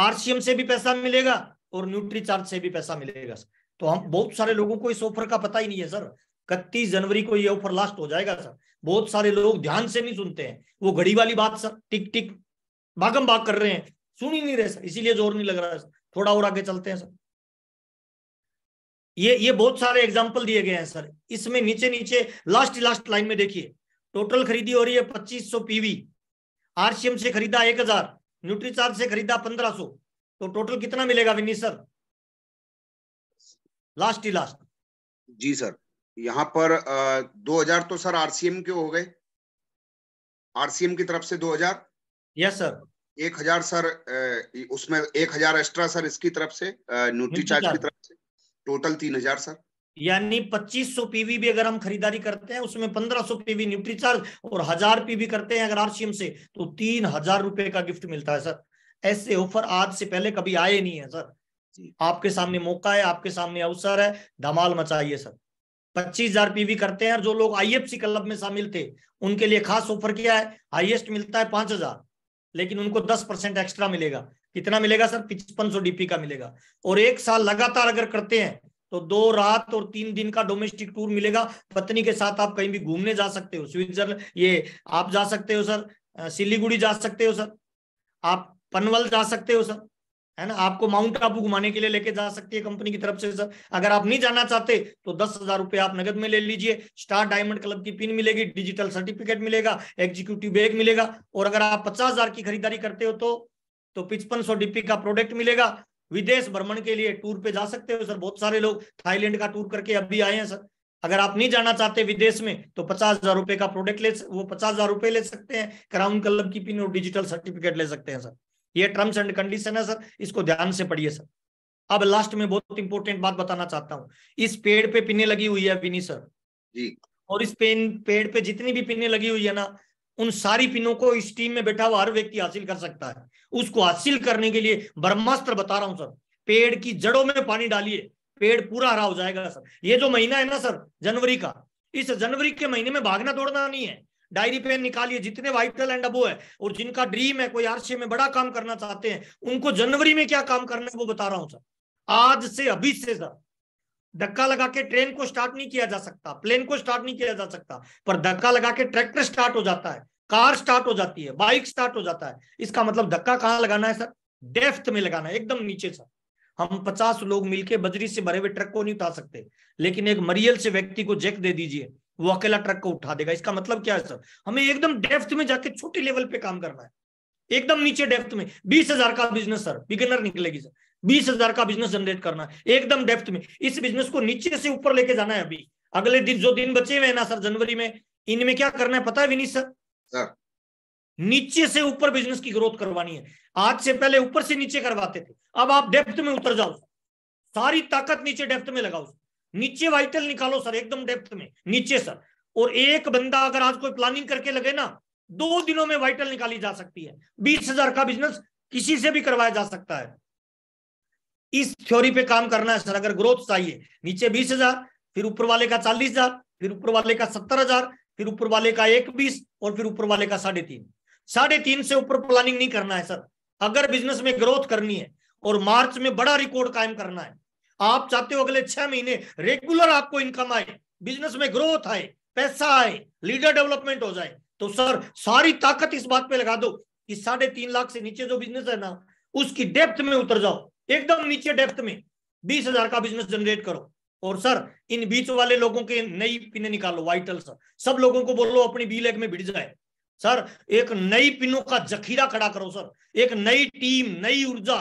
आरसीएम से भी पैसा मिलेगा और न्यूट्री चार्ज से भी पैसा मिलेगा सर तो हम बहुत सारे लोगों को इस ऑफर का पता ही नहीं है सर इकतीस जनवरी को ये ऑफर लास्ट हो जाएगा सर बहुत सारे लोग ध्यान से नहीं सुनते हैं वो घड़ी वाली बात सर टिक टिक भागम भाग कर रहे हैं सुन ही नहीं रहे सर इसीलिए जोर नहीं लग रहा है सर थोड़ा और आगे चलते हैं सर ये ये बहुत सारे एग्जाम्पल दिए गए हैं सर इसमें नीचे नीचे लास्ट लास्ट लाइन में देखिए टोटल खरीदी हो रही है पच्चीस सौ पीवी आरसीएम से खरीदा एक हजार न्यूट्रीचार्ज से खरीदा पंद्रह सो तो टोटल कितना मिलेगा विनी सर लास्ट ही लास्ट जी सर यहाँ पर दो हजार तो सर आरसीएम के हो गए आरसीएम की तरफ से दो हजार यस सर एक हजार सर उसमें एक हजार एक्स्ट्रा सर इसकी तरफ से न्यूट्री चार्ज की तरफ से टोटल तीन हजार सर यानी पच्चीस सौ पीवी भी अगर हम खरीदारी करते हैं उसमें पंद्रह सौ पीवी न्यूट्री चार्ज और हजार पीवी करते हैं अगर आरसीएम से तो तीन हजार रुपए का गिफ्ट मिलता है सर ऐसे ऑफर आज से पहले कभी आए नहीं है सर आपके सामने मौका है आपके सामने अवसर है धमाल मचाइए सर पच्चीस हजार पीवी करते हैं जो लोग आईएफसी क्लब में शामिल थे उनके लिए खास ऑफर क्या है हाईएस्ट मिलता है पांच हजार लेकिन उनको दस परसेंट एक्स्ट्रा मिलेगा कितना मिलेगा सर पचपन सौ डीपी का मिलेगा और एक साल लगातार अगर करते हैं तो दो रात और तीन दिन का डोमेस्टिक टूर मिलेगा पत्नी के साथ आप कहीं भी घूमने जा सकते हो स्विट्जरलैंड ये आप जा सकते हो सर सिलीगुड़ी जा सकते हो सर आप पनवल जा सकते हो सर है ना आपको माउंट आबू घुमाने के लिए लेके जा सकती है कंपनी की तरफ से सर अगर आप नहीं जाना चाहते तो दस हजार रुपए आप नगद में ले लीजिए स्टार डायमंड क्लब की पिन मिलेगी डिजिटल सर्टिफिकेट मिलेगा एग्जीक्यूटिव बैग मिलेगा और अगर आप पचास हजार की खरीदारी करते हो तो तो पिचपन सौ डीपी का प्रोडक्ट मिलेगा विदेश भ्रमण के लिए टूर पे जा सकते हो सर बहुत सारे लोग थाईलैंड का टूर करके अभी आए हैं सर अगर आप नहीं जाना चाहते विदेश में तो पचास हजार रुपए का प्रोडक्ट ले वो पचास हजार रुपए ले सकते हैं क्राउन क्लब की पिन और डिजिटल सर्टिफिकेट ले सकते हैं सर ये टर्म्स एंड कंडीशन है सर इसको ध्यान से पढ़िए सर अब लास्ट में बहुत इंपॉर्टेंट बात बताना चाहता हूँ इस पेड़ पे पिने लगी हुई है पिनी सर जी और इस पेन पेड़ पे जितनी भी पिने लगी हुई है ना उन सारी पिनों को इस टीम में बैठा हुआ हर व्यक्ति हासिल कर सकता है उसको हासिल करने के लिए ब्रह्मास्त्र बता रहा हूं सर पेड़ की जड़ों में पानी डालिए पेड़ पूरा हरा हो जाएगा सर ये जो महीना है ना सर जनवरी का इस जनवरी के महीने में भागना दौड़ना नहीं है डायरी पेन निकालिए जितने वाइटल एंड अबो है और जिनका ड्रीम है कोई आरसीए में बड़ा काम करना चाहते हैं उनको जनवरी में क्या काम करना है वो बता रहा हूं सर आज से अभी से सर धक्का लगा के ट्रेन को स्टार्ट नहीं किया जा सकता प्लेन को स्टार्ट नहीं किया जा सकता पर धक्का लगा के ट्रैक्टर स्टार्ट हो जाता है कार स्टार्ट हो जाती है बाइक स्टार्ट हो जाता है इसका मतलब धक्का कहाँ लगाना है सर डेफ्थ में लगाना है एकदम नीचे सर हम पचास लोग मिलके बजरी से भरे हुए ट्रक को नहीं उठा सकते लेकिन एक मरियल से व्यक्ति को जैक दे दीजिए वो अकेला ट्रक को उठा देगा इसका मतलब क्या है सर हमें एकदम डेफ्थ में जाके छोटे लेवल पे काम करना है एकदम नीचे डेप्थ में बीस हजार का बिजनेस सर बिगिनर निकलेगी सर बीस हजार का बिजनेस जनरेट करना है एकदम डेप्थ में इस बिजनेस को नीचे से ऊपर लेके जाना है अभी अगले दिन जो दिन बचे हुए हैं ना सर जनवरी में इनमें क्या करना है पता है विनीत सर नीचे से ऊपर बिजनेस की ग्रोथ करवानी है आज से पहले ऊपर से नीचे करवाते थे अब आप डेप्थ में उतर जाओ सारी ताकत नीचे डेप्थ में लगाओ नीचे वाइटल निकालो सर एकदम डेप्थ में नीचे सर और एक बंदा अगर आज कोई प्लानिंग करके लगे ना दो दिनों में वाइटल निकाली जा सकती है बीस हजार का बिजनेस किसी से भी करवाया जा सकता है इस थ्योरी पे काम करना है सर अगर ग्रोथ चाहिए नीचे बीस हजार फिर ऊपर वाले का चालीस हजार फिर ऊपर वाले का सत्तर हजार फिर ऊपर वाले का एक बीस और फिर ऊपर वाले का साढ़े तीन साढ़े तीन से ऊपर प्लानिंग नहीं करना है सर अगर बिजनेस में ग्रोथ करनी है और मार्च में बड़ा रिकॉर्ड कायम करना है आप चाहते हो अगले छह महीने रेगुलर आपको इनकम आए बिजनेस में ग्रोथ आए पैसा आए लीडर डेवलपमेंट हो जाए तो सर सारी ताकत इस बात पे लगा दो कि साढ़े तीन लाख से नीचे जो बिजनेस है ना उसकी डेप्थ में उतर जाओ एकदम नीचे डेप्थ में बीस हजार का बिजनेस जनरेट करो और सर इन बीच वाले लोगों के नई पिने निकालो वाइटल सर सब लोगों को बोलो अपनी बी लेग में भिड़ जाए सर एक नई पिनों का जखीरा खड़ा करो सर एक नई टीम नई ऊर्जा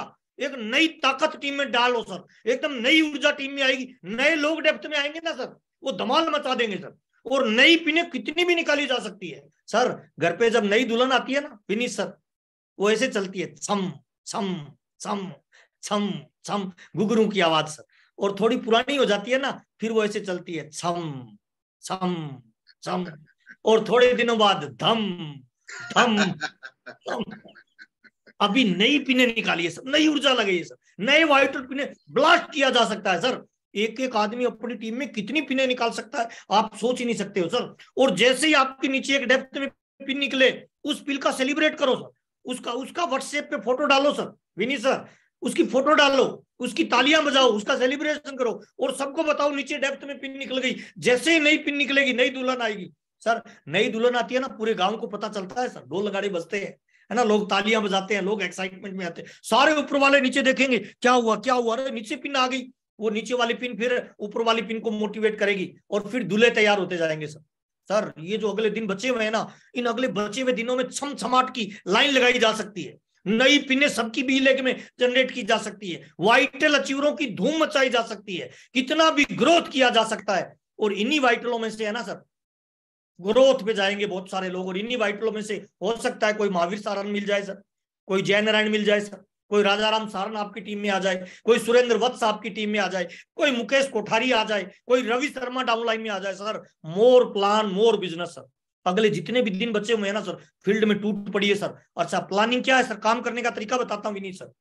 एक नई ताकत टीम में डालो सर एकदम नई ऊर्जा टीम में आएगी नए लोग डेप्थ में आएंगे ना सर वो धमाल मचा देंगे सर और नई पिने कितनी भी निकाली जा सकती है सर घर पे जब नई दुल्हन आती है ना पिनी सर वो ऐसे चलती है छम छम छम छम छम घुघरू की आवाज सर और थोड़ी पुरानी हो जाती है ना फिर वो ऐसे चलती है छम छम छम और थोड़े दिनों बाद धम, धम अभी नई पिने निकालिए सर नई ऊर्जा लगाइए सर नए वाइटल पिने ब्लास्ट किया जा सकता है सर एक एक आदमी अपनी टीम में कितनी पिने निकाल सकता है आप सोच ही नहीं सकते हो सर और जैसे ही आपके नीचे एक डेप्थ में पिन निकले उस पिल का सेलिब्रेट करो सर उसका उसका व्हाट्सएप पे फोटो डालो सर विनी सर उसकी फोटो डालो उसकी तालियां बजाओ उसका सेलिब्रेशन करो और सबको बताओ नीचे डेप्थ में पिन निकल गई जैसे ही नई पिन निकलेगी नई दुल्हन आएगी सर नई दुल्हन आती है ना पूरे गांव को पता चलता है सर ढोल लगाड़े बजते हैं है ना लोग तालियां बजाते हैं लोग एक्साइटमेंट में आते हैं सारे ऊपर वाले नीचे देखेंगे क्या हुआ क्या हुआ अरे नीचे पिन आ गई वो नीचे वाली पिन फिर ऊपर वाली पिन को मोटिवेट करेगी और फिर दूल्हे तैयार होते जाएंगे सर सर ये जो अगले दिन बचे हुए हैं ना इन अगले बचे हुए दिनों में छम छमाट की लाइन लगाई जा सकती है नई पिने सबकी भी लेग में जनरेट की जा सकती है वाइटल अचीवरों की धूम मचाई जा सकती है कितना भी ग्रोथ किया जा सकता है और इन्हीं वाइटलों में से है ना सर ग्रोथ पे जाएंगे बहुत सारे लोग और इन्हीं वाइटलों में से हो सकता है कोई महावीर सारण मिल जाए सर कोई जय नारायण मिल जाए सर कोई राजाराम सारण आपकी टीम में आ जाए कोई सुरेंद्र वत्स आपकी टीम में आ जाए कोई मुकेश कोठारी आ जाए कोई रवि शर्मा डाउनलाइन में आ जाए sir more plan more business sir अगले जितने भी दिन बचे हुए हैं ना सर फील्ड में टूट पड़ी है सर अच्छा प्लानिंग क्या है सर काम करने का तरीका बताता हूँ विनीत सर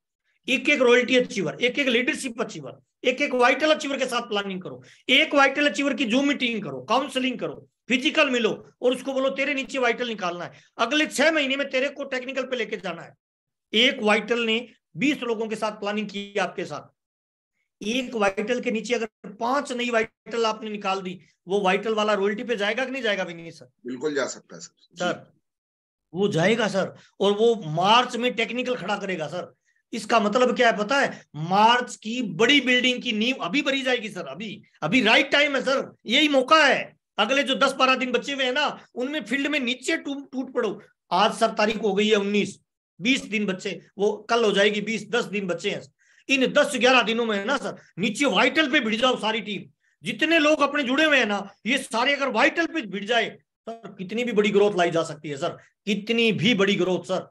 एक एक रॉयल्टी अचीवर एक एक लीडरशिप अचीवर एक एक वाइटल अचीवर के साथ प्लानिंग करो एक वाइटल अचीवर की जूम मीटिंग करो काउंसलिंग करो फिजिकल मिलो और उसको बोलो तेरे नीचे वाइटल निकालना है अगले छह महीने में तेरे को टेक्निकल पे लेके जाना है एक वाइटल ने बीस लोगों के साथ प्लानिंग की आपके साथ एक वाइटल के नीचे अगर पांच नई वाइटल आपने निकाल दी वो वाइटल वाला रॉयल्टी पे जाएगा कि नहीं जाएगा नहीं सर बिल्कुल जा सकता है सर सर वो जाएगा सर और वो मार्च में टेक्निकल खड़ा करेगा सर इसका मतलब क्या है पता है मार्च की बड़ी बिल्डिंग की नींव अभी भरी जाएगी सर अभी अभी राइट टाइम है सर यही मौका है अगले जो दस बारह दिन बचे हुए हैं ना उनमें फील्ड में नीचे टूट पड़ो आज सर तारीख हो गई है उन्नीस बीस दिन बच्चे वो कल हो जाएगी बीस दस दिन बच्चे हैं इन दस ग्यारह दिनों में है ना सर नीचे वाइटल पे भिड़ जाओ सारी टीम जितने लोग अपने जुड़े हुए हैं ना ये सारे अगर वाइटल पे भिड़ जाए सर कितनी भी बड़ी ग्रोथ लाई जा सकती है सर कितनी भी बड़ी ग्रोथ सर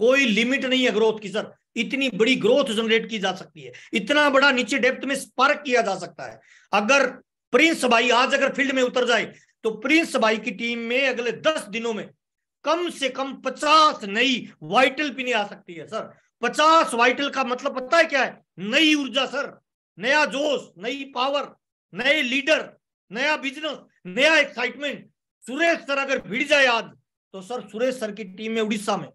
कोई लिमिट नहीं है ग्रोथ की सर इतनी बड़ी ग्रोथ जनरेट की जा सकती है इतना बड़ा नीचे डेप्थ में स्पार्क किया जा सकता है अगर प्रिंस भाई आज अगर फील्ड में उतर जाए तो प्रिंस भाई की टीम में अगले दस दिनों में कम से कम पचास नई वाइटल नहीं आ सकती है सर पचास वाइटल का मतलब पता है क्या है नई ऊर्जा सर नया जोश नई पावर नए लीडर नया बिजनेस नया एक्साइटमेंट सुरेश सर अगर भिड़ जाए आज तो सर सुरेश सर की टीम में उड़ीसा में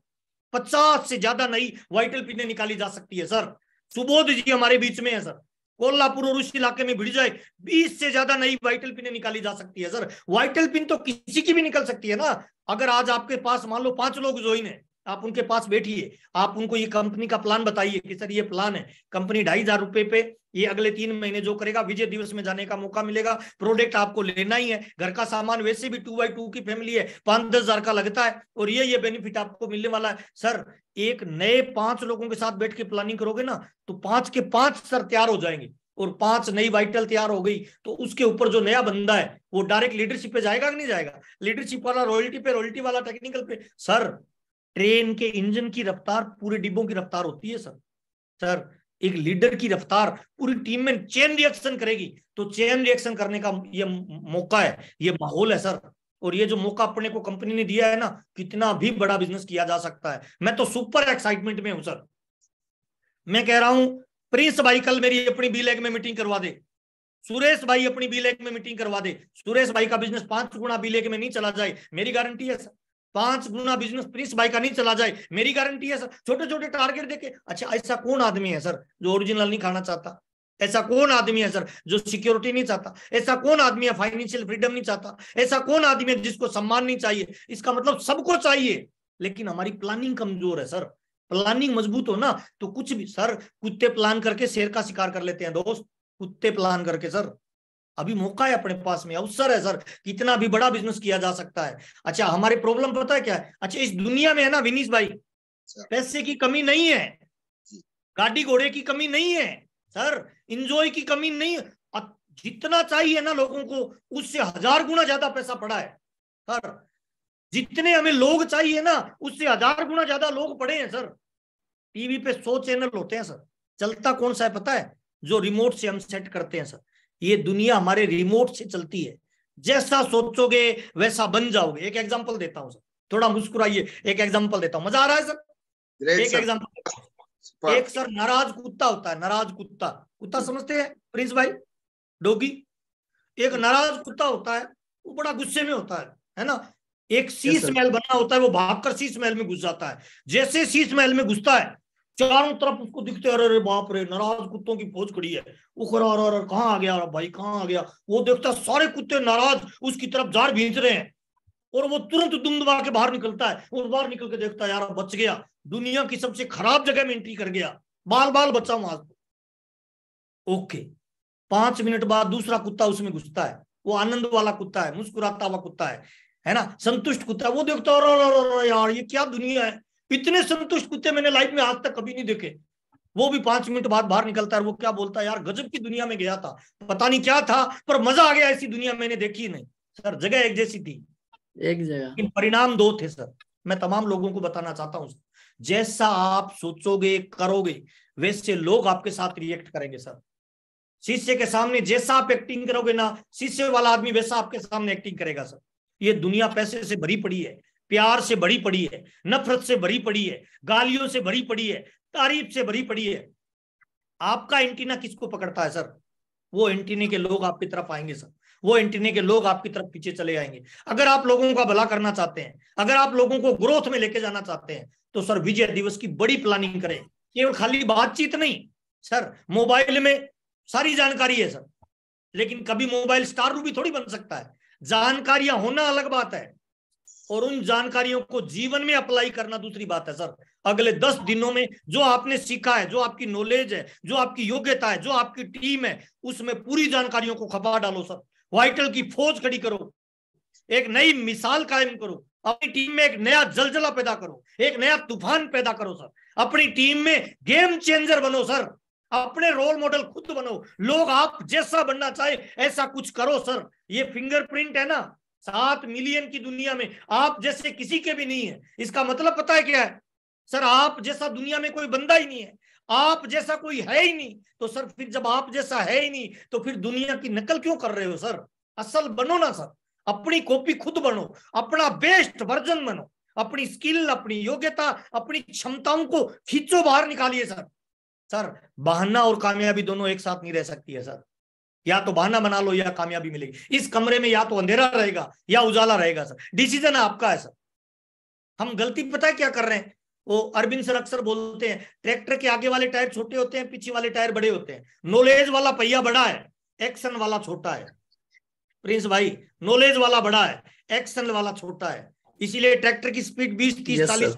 पचास से ज्यादा नई वाइटल पीने निकाली जा सकती है सर सुबोध जी हमारे बीच में है सर कोल्हापुर और उस इलाके में भिड़ जाए 20 से ज्यादा नई वाइटल पिने निकाली जा सकती है सर वाइटल पिन तो किसी की भी निकल सकती है ना अगर आज आपके पास मान लो पांच लोग ज्वाइन है आप उनके पास बैठिए आप उनको ये कंपनी का प्लान बताइए कि सर ये प्लान है कंपनी ढाई हजार रुपए पे ये अगले तीन महीने जो करेगा विजय दिवस में जाने का मौका मिलेगा प्रोडक्ट आपको लेना ही है घर का सामान वैसे भी टू बाई टू की फैमिली है पांच दस हजार का लगता है और ये ये बेनिफिट आपको मिलने वाला है सर एक नए पांच लोगों के साथ बैठ के प्लानिंग करोगे ना तो पांच के पांच सर तैयार हो जाएंगे और पांच नई वाइटल तैयार हो गई तो उसके ऊपर जो नया बंदा है वो डायरेक्ट लीडरशिप पे जाएगा कि नहीं जाएगा लीडरशिप वाला रॉयल्टी पे रॉयल्टी वाला टेक्निकल पे सर ट्रेन के इंजन की रफ्तार पूरे डिब्बों की रफ्तार होती है सर सर एक लीडर की रफ्तार पूरी टीम में चेन रिएक्शन करेगी तो चेन रिएक्शन करने का ये मौका है ये माहौल है सर और ये जो मौका अपने को कंपनी ने दिया है ना कितना भी बड़ा बिजनेस किया जा सकता है मैं तो सुपर एक्साइटमेंट में हूं सर मैं कह रहा हूं प्रिंस भाई कल मेरी अपनी बी लेग में मीटिंग करवा दे सुरेश भाई अपनी बी लेग में मीटिंग करवा दे सुरेश भाई का बिजनेस पांच गुना बी लेग में नहीं चला जाए मेरी गारंटी है सर पांच गुना बिजनेस प्रिंस भाई का नहीं चला जाए मेरी गारंटी है सर छोटे छोटे टारगेट देके अच्छा ऐसा कौन आदमी है सर जो ओरिजिनल नहीं खाना चाहता ऐसा कौन आदमी है सर जो सिक्योरिटी नहीं चाहता ऐसा कौन आदमी है फाइनेंशियल फ्रीडम नहीं चाहता ऐसा कौन आदमी है जिसको सम्मान नहीं चाहिए इसका मतलब सबको चाहिए लेकिन हमारी प्लानिंग कमजोर है सर प्लानिंग मजबूत हो ना तो कुछ भी सर कुत्ते प्लान करके शेर का शिकार कर लेते हैं दोस्त कुत्ते प्लान करके सर अभी मौका है अपने पास में अवसर है सर कितना भी बड़ा बिजनेस किया जा सकता है अच्छा हमारे प्रॉब्लम पता है क्या है अच्छा इस दुनिया में है ना विनीश भाई अच्छा। पैसे की कमी नहीं है गाड़ी घोड़े की कमी नहीं है सर इंजॉय की कमी नहीं जितना चाहिए ना लोगों को उससे हजार गुना ज्यादा पैसा पड़ा है सर जितने हमें लोग चाहिए ना उससे हजार गुना ज्यादा लोग पड़े हैं सर टीवी पे सौ चैनल होते हैं सर चलता कौन सा है पता है जो रिमोट से हम सेट करते हैं सर ये दुनिया हमारे रिमोट से चलती है जैसा सोचोगे वैसा बन जाओगे एक एग्जाम्पल देता हूँ सर थोड़ा मुस्कुराइए एक एग्जाम्पल देता हूँ मजा आ रहा है सर एक एग्जाम्पल एक सर नाराज कुत्ता होता है नाराज कुत्ता कुत्ता समझते हैं प्रिंस भाई डोगी एक नाराज कुत्ता होता है वो बड़ा गुस्से में होता है है ना एक शीश महल बना होता है वो भागकर शीश महल में घुस जाता है जैसे शीश महल में घुसता है चारों तरफ उसको दिखते अरे अरे बाप रे नाराज कुत्तों की फौज खड़ी है उखर अरे अरे कहाँ आ गया भाई कहाँ आ गया वो देखता सारे कुत्ते नाराज उसकी तरफ जार भेज रहे हैं और वो तुरंत दुम दुमा के बाहर निकलता है और बाहर निकल के देखता है यार बच गया दुनिया की सबसे खराब जगह में एंट्री कर गया बाल बाल बचा वहां ओके पांच मिनट बाद दूसरा कुत्ता उसमें घुसता है वो आनंद वाला कुत्ता है मुस्कुराता हुआ कुत्ता है है ना संतुष्ट कुत्ता है वो देखता है यार ये क्या दुनिया है इतने संतुष्ट कुत्ते मैंने लाइफ में आज तक कभी नहीं देखे वो भी पांच मिनट बाद बाहर निकलता है वो क्या बोलता है यार गजब की दुनिया में गया था पता नहीं क्या था पर मजा आ गया ऐसी दुनिया मैंने देखी नहीं सर जगह एक जैसी थी एक जगह परिणाम दो थे सर मैं तमाम लोगों को बताना चाहता हूँ जैसा आप सोचोगे करोगे वैसे लोग आपके साथ रिएक्ट करेंगे सर शिष्य के सामने जैसा आप एक्टिंग करोगे ना शिष्य वाला आदमी वैसा आपके सामने एक्टिंग करेगा सर ये दुनिया पैसे से भरी पड़ी है प्यार से भरी पड़ी है नफरत से भरी पड़ी है गालियों से भरी पड़ी है तारीफ से भरी पड़ी है आपका एंटीना किसको पकड़ता है सर वो एंटीने के लोग आपकी तरफ आएंगे सर वो एंटीने के लोग आपकी तरफ पीछे चले आएंगे अगर आप लोगों का भला करना चाहते हैं अगर आप लोगों को ग्रोथ में लेके जाना चाहते हैं तो सर विजय दिवस की बड़ी प्लानिंग करें केवल खाली बातचीत नहीं सर मोबाइल में सारी जानकारी है सर लेकिन कभी मोबाइल स्टार रूपी थोड़ी बन सकता है जानकारियां होना अलग बात है और उन जानकारियों को जीवन में अप्लाई करना दूसरी बात है सर अगले दस दिनों में जो आपने सीखा है जो आपकी नॉलेज है जो आपकी योग्यता है जो आपकी टीम है उसमें पूरी जानकारियों को खपा डालो सर वाइटल की फौज खड़ी करो एक नई मिसाल कायम करो अपनी टीम में एक नया जलजला पैदा करो एक नया तूफान पैदा करो सर अपनी टीम में गेम चेंजर बनो सर अपने रोल मॉडल खुद बनो लोग आप जैसा बनना चाहे ऐसा कुछ करो सर ये फिंगरप्रिंट है ना सात मिलियन की दुनिया में आप जैसे किसी के भी नहीं है इसका मतलब पता है क्या है सर आप जैसा दुनिया में कोई बंदा ही नहीं है आप जैसा कोई है ही नहीं तो सर फिर जब आप जैसा है ही नहीं तो फिर दुनिया की नकल क्यों कर रहे हो सर असल बनो ना सर अपनी कॉपी खुद बनो अपना बेस्ट वर्जन बनो अपनी स्किल अपनी योग्यता अपनी क्षमताओं को खींचो बाहर निकालिए सर सर बहाना और कामयाबी दोनों एक साथ नहीं रह सकती है सर या तो बहाना बना लो या कामयाबी मिलेगी इस कमरे में या तो अंधेरा रहेगा या उजाला रहेगा सर डिसीजन आपका है सर हम गलती पता है क्या कर रहे हैं वो अरविंद सर अक्सर बोलते हैं ट्रैक्टर के आगे वाले टायर छोटे होते हैं पीछे वाले टायर बड़े होते हैं नॉलेज वाला पहिया बड़ा है एक्शन वाला छोटा है प्रिंस भाई नॉलेज वाला बड़ा है एक्शन वाला छोटा है इसीलिए ट्रैक्टर की स्पीड बीस तीस चालीस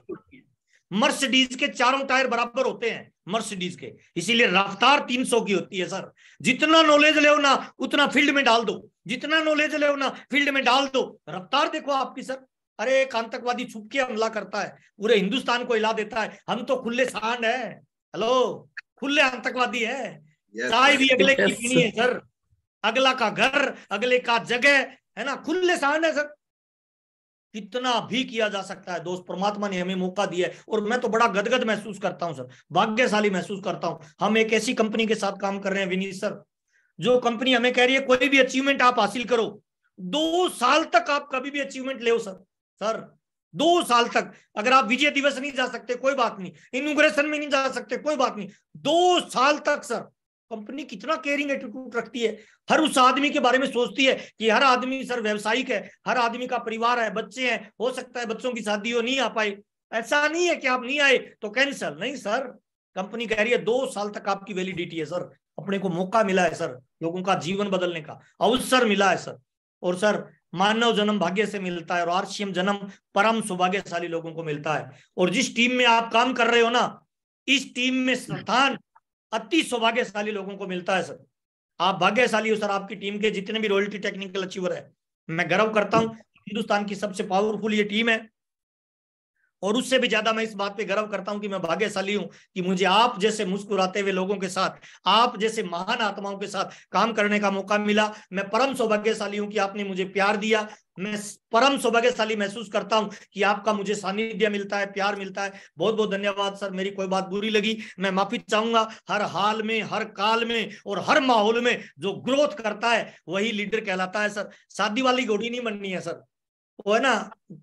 मर्सडीज के चारों टायर बराबर होते हैं मर्सिडीज के इसीलिए रफ्तार 300 की होती है सर जितना नॉलेज ले ना उतना फील्ड में डाल दो जितना नॉलेज ले ना फील्ड में डाल दो रफ्तार देखो आपकी सर अरे एक आतंकवादी छुप के हमला करता है पूरे हिंदुस्तान को हिला देता है हम तो खुले सांड है हेलो खुले आतंकवादी है चाय भी अगले की पीनी है सर अगला का घर अगले का जगह है ना खुले सांड है सर कितना भी किया जा सकता है दोस्त परमात्मा ने हमें मौका दिया है और मैं तो बड़ा गदगद महसूस करता हूं सर भाग्यशाली महसूस करता हूं हम एक ऐसी कंपनी के साथ काम कर रहे हैं विनीत सर जो कंपनी हमें कह रही है कोई भी अचीवमेंट आप हासिल करो दो साल तक आप कभी भी अचीवमेंट ले सर सर दो साल तक अगर आप विजय दिवस नहीं जा सकते कोई बात नहीं इनोग्रेशन में नहीं जा सकते कोई बात नहीं दो साल तक सर कंपनी कितना केयरिंग एटीट्यूड रखती है हर उस आदमी के बारे में सोचती है कि हर आदमी सर व्यवसायिक है हर आदमी का परिवार है बच्चे हैं हो सकता है बच्चों की शादी हो नहीं आ पाए ऐसा नहीं है कि आप नहीं आए तो कैंसल नहीं सर कंपनी कह रही है दो साल तक आपकी वैलिडिटी है सर अपने को मौका मिला है सर लोगों का जीवन बदलने का अवसर मिला है सर और सर मानव जन्म भाग्य से मिलता है और आरसीएम जन्म परम सौभाग्यशाली लोगों को मिलता है और जिस टीम में आप काम कर रहे हो ना इस टीम में संस्थान अति सौभाग्यशाली लोगों को मिलता है सर आप भाग्यशाली हो सर आपकी टीम के जितने भी रॉयल्टी टेक्निकल अचीवर है मैं गर्व करता हूँ हिंदुस्तान की सबसे पावरफुल ये टीम है और उससे भी ज्यादा मैं इस बात पे गर्व करता हूं कि मैं भाग्यशाली हूं कि मुझे आप जैसे मुस्कुराते हुए लोगों के साथ आप जैसे महान आत्माओं के साथ काम करने का मौका मिला मैं परम सौभाग्यशाली हूं कि आपने मुझे प्यार दिया मैं परम सौभाग्यशाली महसूस करता हूं कि आपका मुझे सानिध्य मिलता है प्यार मिलता है बहुत बहुत धन्यवाद सर मेरी कोई बात बुरी लगी मैं माफी चाहूंगा हर हाल में हर काल में और हर माहौल में जो ग्रोथ करता है वही लीडर कहलाता है सर शादी वाली गोडी नहीं बननी है सर वो है ना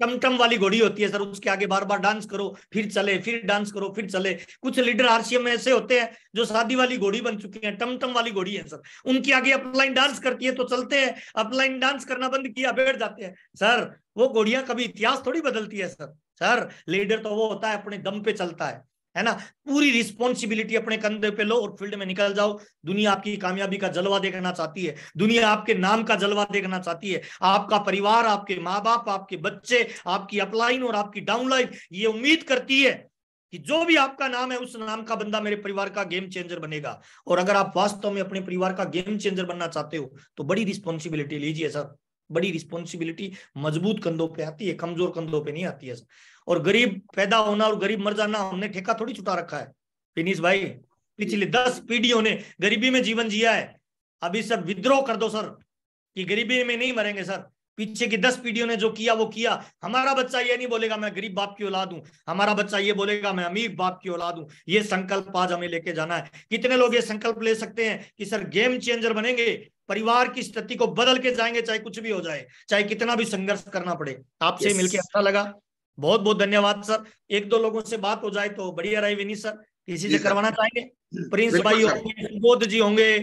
टम टम वाली घोड़ी होती है सर उसके आगे बार बार डांस करो फिर चले फिर डांस करो फिर चले कुछ लीडर आरसीएम ऐसे होते हैं जो शादी वाली घोड़ी बन चुकी है टम टम वाली घोड़ी है सर उनके आगे अपलाइन डांस करती है तो चलते हैं अपलाइन डांस करना बंद किया बैठ जाते हैं सर वो घोड़ियां कभी इतिहास थोड़ी बदलती है सर सर लीडर तो वो होता है अपने दम पे चलता है है ना पूरी रिस्पॉन्सिबिलिटी अपने कंधे पे लो और फील्ड में निकल जाओ दुनिया आपकी कामयाबी का जलवा देखना चाहती है दुनिया आपके नाम का जलवा देखना चाहती है आपका परिवार आपके माँ बाप आपके बच्चे आपकी अपलाइन और आपकी डाउनलाइन ये उम्मीद करती है कि जो भी आपका नाम है उस नाम का बंदा मेरे परिवार का गेम चेंजर बनेगा और अगर आप वास्तव में अपने परिवार का गेम चेंजर बनना चाहते हो तो बड़ी रिस्पॉन्सिबिलिटी लीजिए सर बड़ी रिस्पॉन्सिबिलिटी मजबूत कंधों पे आती है कमजोर कंधों पे नहीं आती है सर और गरीब पैदा होना और गरीब मर जाना हमने ठेका थोड़ी छुटा रखा है फिनिश भाई पिछले दस पीढ़ियों ने गरीबी में जीवन जिया है अभी सर विद्रोह कर दो सर कि गरीबी में नहीं मरेंगे सर पीछे की दस पीढ़ियों ने जो किया वो किया हमारा बच्चा ये नहीं बोलेगा मैं गरीब बाप की औलाद हूँ हमारा बच्चा ये बोलेगा मैं अमीर बाप की औलाद हूँ ये संकल्प आज हमें लेके जाना है कितने लोग ये संकल्प ले सकते हैं कि सर गेम चेंजर बनेंगे परिवार की स्थिति को बदल के जाएंगे चाहे कुछ भी हो जाए चाहे कितना भी संघर्ष करना पड़े आपसे मिलकर अच्छा लगा बहुत बहुत धन्यवाद सर एक दो लोगों से बात हो जाए तो बढ़िया रहे विनीत सर किसी से करवाना चाहेंगे प्रिंस भाई होंगे सुबोध जी होंगे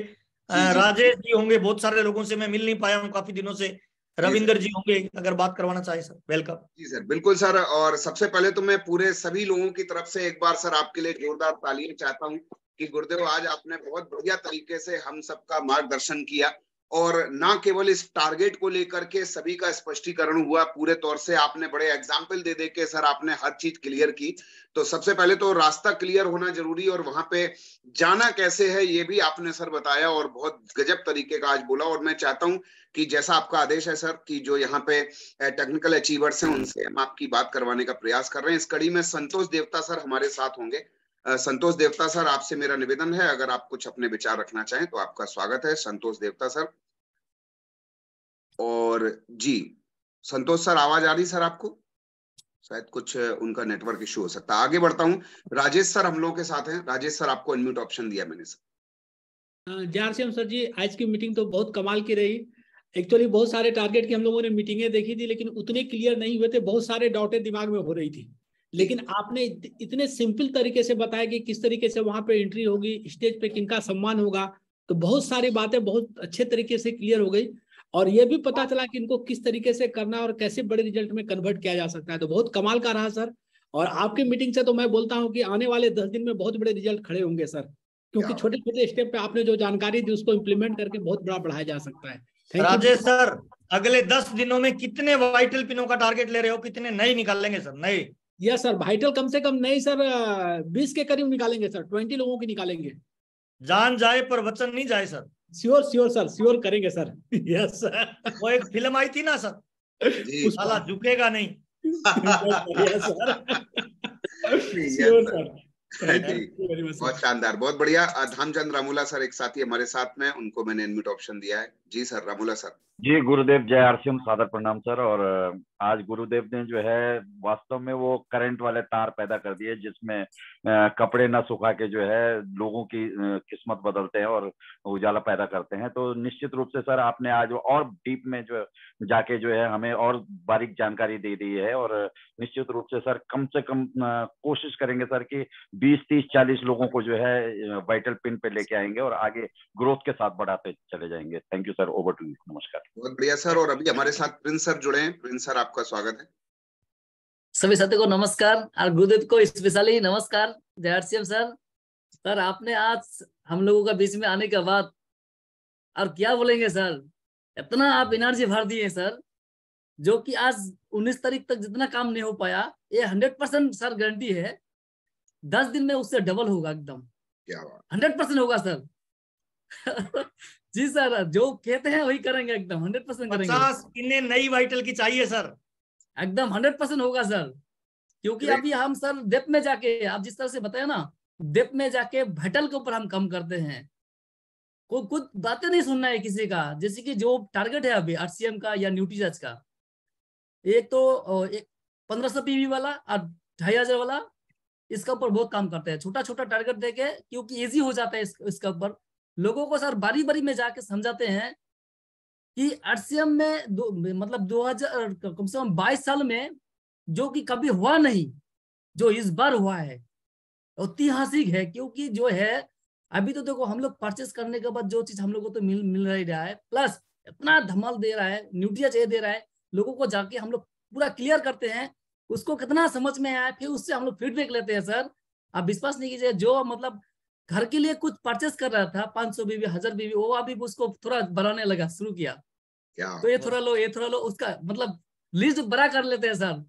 राजेश जी होंगे बहुत सारे लोगों से मैं मिल नहीं पाया हूँ काफी दिनों से रविंदर जी होंगे अगर बात करवाना चाहे सर वेलकम जी सर बिल्कुल सर और सबसे पहले तो मैं पूरे सभी लोगों की तरफ से एक बार सर आपके लिए जोरदार तालियां चाहता हूँ कि गुरुदेव आज आपने बहुत बढ़िया तरीके से हम सबका मार्गदर्शन किया और ना केवल इस टारगेट को लेकर के सभी का स्पष्टीकरण हुआ पूरे तौर से आपने बड़े एग्जाम्पल दे दे के सर आपने हर चीज क्लियर की तो सबसे पहले तो रास्ता क्लियर होना जरूरी और वहां पे जाना कैसे है ये भी आपने सर बताया और बहुत गजब तरीके का आज बोला और मैं चाहता हूं कि जैसा आपका आदेश है सर कि जो यहाँ पे टेक्निकल अचीवर्स हैं उनसे हम आपकी बात करवाने का प्रयास कर रहे हैं इस कड़ी में संतोष देवता सर हमारे साथ होंगे संतोष देवता सर आपसे मेरा निवेदन है अगर आप कुछ अपने विचार रखना चाहें तो आपका स्वागत है संतोष देवता सर और जी संतोष सर आवाज आ रही सर आपको शायद कुछ उनका नेटवर्क इश्यू हो सकता है आगे बढ़ता हूँ राजेश सर हम लोगों के साथ हैं राजेश सर आपको अनम्यूट ऑप्शन दिया मैंने सर जारसीएम सर जी आज की मीटिंग तो बहुत कमाल की रही एक्चुअली बहुत सारे टारगेट की हम लोगों ने मीटिंगें देखी थी लेकिन उतने क्लियर नहीं हुए थे बहुत सारे डाउटें दिमाग में हो रही थी लेकिन आपने इतने सिंपल तरीके से बताया कि किस तरीके से वहां पे एंट्री होगी स्टेज पे किनका सम्मान होगा तो बहुत सारी बातें बहुत अच्छे तरीके से क्लियर हो गई और ये भी पता चला कि इनको किस तरीके से करना और कैसे बड़े रिजल्ट में कन्वर्ट किया जा सकता है तो बहुत कमाल का रहा सर और आपकी मीटिंग से तो मैं बोलता हूँ कि आने वाले दस दिन में बहुत बड़े रिजल्ट खड़े होंगे सर क्योंकि छोटे छोटे स्टेप पे आपने जो जानकारी दी उसको इम्प्लीमेंट करके बहुत बड़ा बढ़ाया जा सकता है राजेश सर अगले दस दिनों में कितने वाइटल पिनों का टारगेट ले रहे हो कितने नए निकालेंगे सर नए यस सर वाइटल कम से कम नहीं सर बीस के करीब निकालेंगे सर ट्वेंटी लोगों की निकालेंगे जान जाए पर वचन नहीं जाए sir sure sure sir sure करेंगे सर यस सर वो एक फिल्म आई थी ना सर साला झुकेगा नहीं यस सर बहुत शानदार बहुत बढ़िया धामचंद रामूला सर एक साथी हमारे साथ में उनको मैंने इनमिट ऑप्शन दिया है जी सर रामूला सर जी गुरुदेव जय आरसीएम सादर प्रणाम सर और आज गुरुदेव ने जो है वास्तव में वो करंट वाले तार पैदा कर दिए जिसमें कपड़े ना सुखा के जो है लोगों की किस्मत बदलते हैं और उजाला पैदा करते हैं तो निश्चित रूप से सर आपने आज और डीप में जो जाके जो है हमें और बारीक जानकारी दे दी है और निश्चित रूप से सर कम से कम कोशिश करेंगे सर की बीस तीस चालीस लोगों को जो है वाइटल पिन पे लेके आएंगे और आगे ग्रोथ के साथ बढ़ाते चले जाएंगे thank you sir over to you नमस्कार बहुत बढ़िया सर और अभी हमारे साथ प्रिंस सर जुड़े हैं प्रिंस सर आपका स्वागत है सभी साथियों को नमस्कार और गुरुदेव को स्पेशली नमस्कार जय जयरसीएम सर सर आपने आज हम लोगों का बीच में आने के बाद और क्या बोलेंगे सर इतना आप एनर्जी भर दिए सर जो कि आज 19 तारीख तक जितना काम नहीं हो पाया ये 100 परसेंट सर गारंटी है 10 दिन में उससे डबल होगा एकदम 100 परसेंट होगा सर [LAUGHS] जी सर जो कहते हैं वही करेंगे एकदम हंड्रेड परसेंट करेंगे पचास इन्हें नई वाइटल की चाहिए सर एकदम हंड्रेड परसेंट होगा सर क्योंकि अभी हम सर डेप में जाके आप जिस तरह से बताए ना डेप में जाके भटल के ऊपर हम कम करते हैं को कुछ बातें नहीं सुनना है किसी का जैसे कि जो टारगेट है अभी आरसीएम का या न्यूटी जज का एक तो एक पंद्रह सौ पीवी वाला और ढाई हजार वाला इसके ऊपर बहुत काम करते हैं छोटा छोटा टारगेट देके क्योंकि इजी हो जाता है इस, इसका ऊपर लोगों को सर बारी बारी में जाके समझाते हैं कि आरसीएम में दो मतलब 2000 कम से कम बाईस साल में जो कि कभी हुआ नहीं जो इस बार हुआ है ऐतिहासिक है क्योंकि जो है अभी तो देखो हम लोग परचेस करने के बाद जो चीज हम लोग को तो मिल मिल रहा है प्लस इतना धमाल दे रहा है न्यूट्रिया चाहिए दे रहा है लोगों को जाके हम लोग पूरा क्लियर करते हैं उसको कितना समझ में आया फिर उससे हम लोग फीडबैक लेते हैं सर आप विश्वास नहीं कीजिए जो मतलब घर के लिए कुछ परचेस कर रहा था पांच सौ बीबी हजार बीबी वो अभी उसको थोड़ा बढ़ाने लगा शुरू किया तो ये थोड़ा लो ये थोड़ा लो उसका मतलब लिस्ट बड़ा कर लेते हैं सर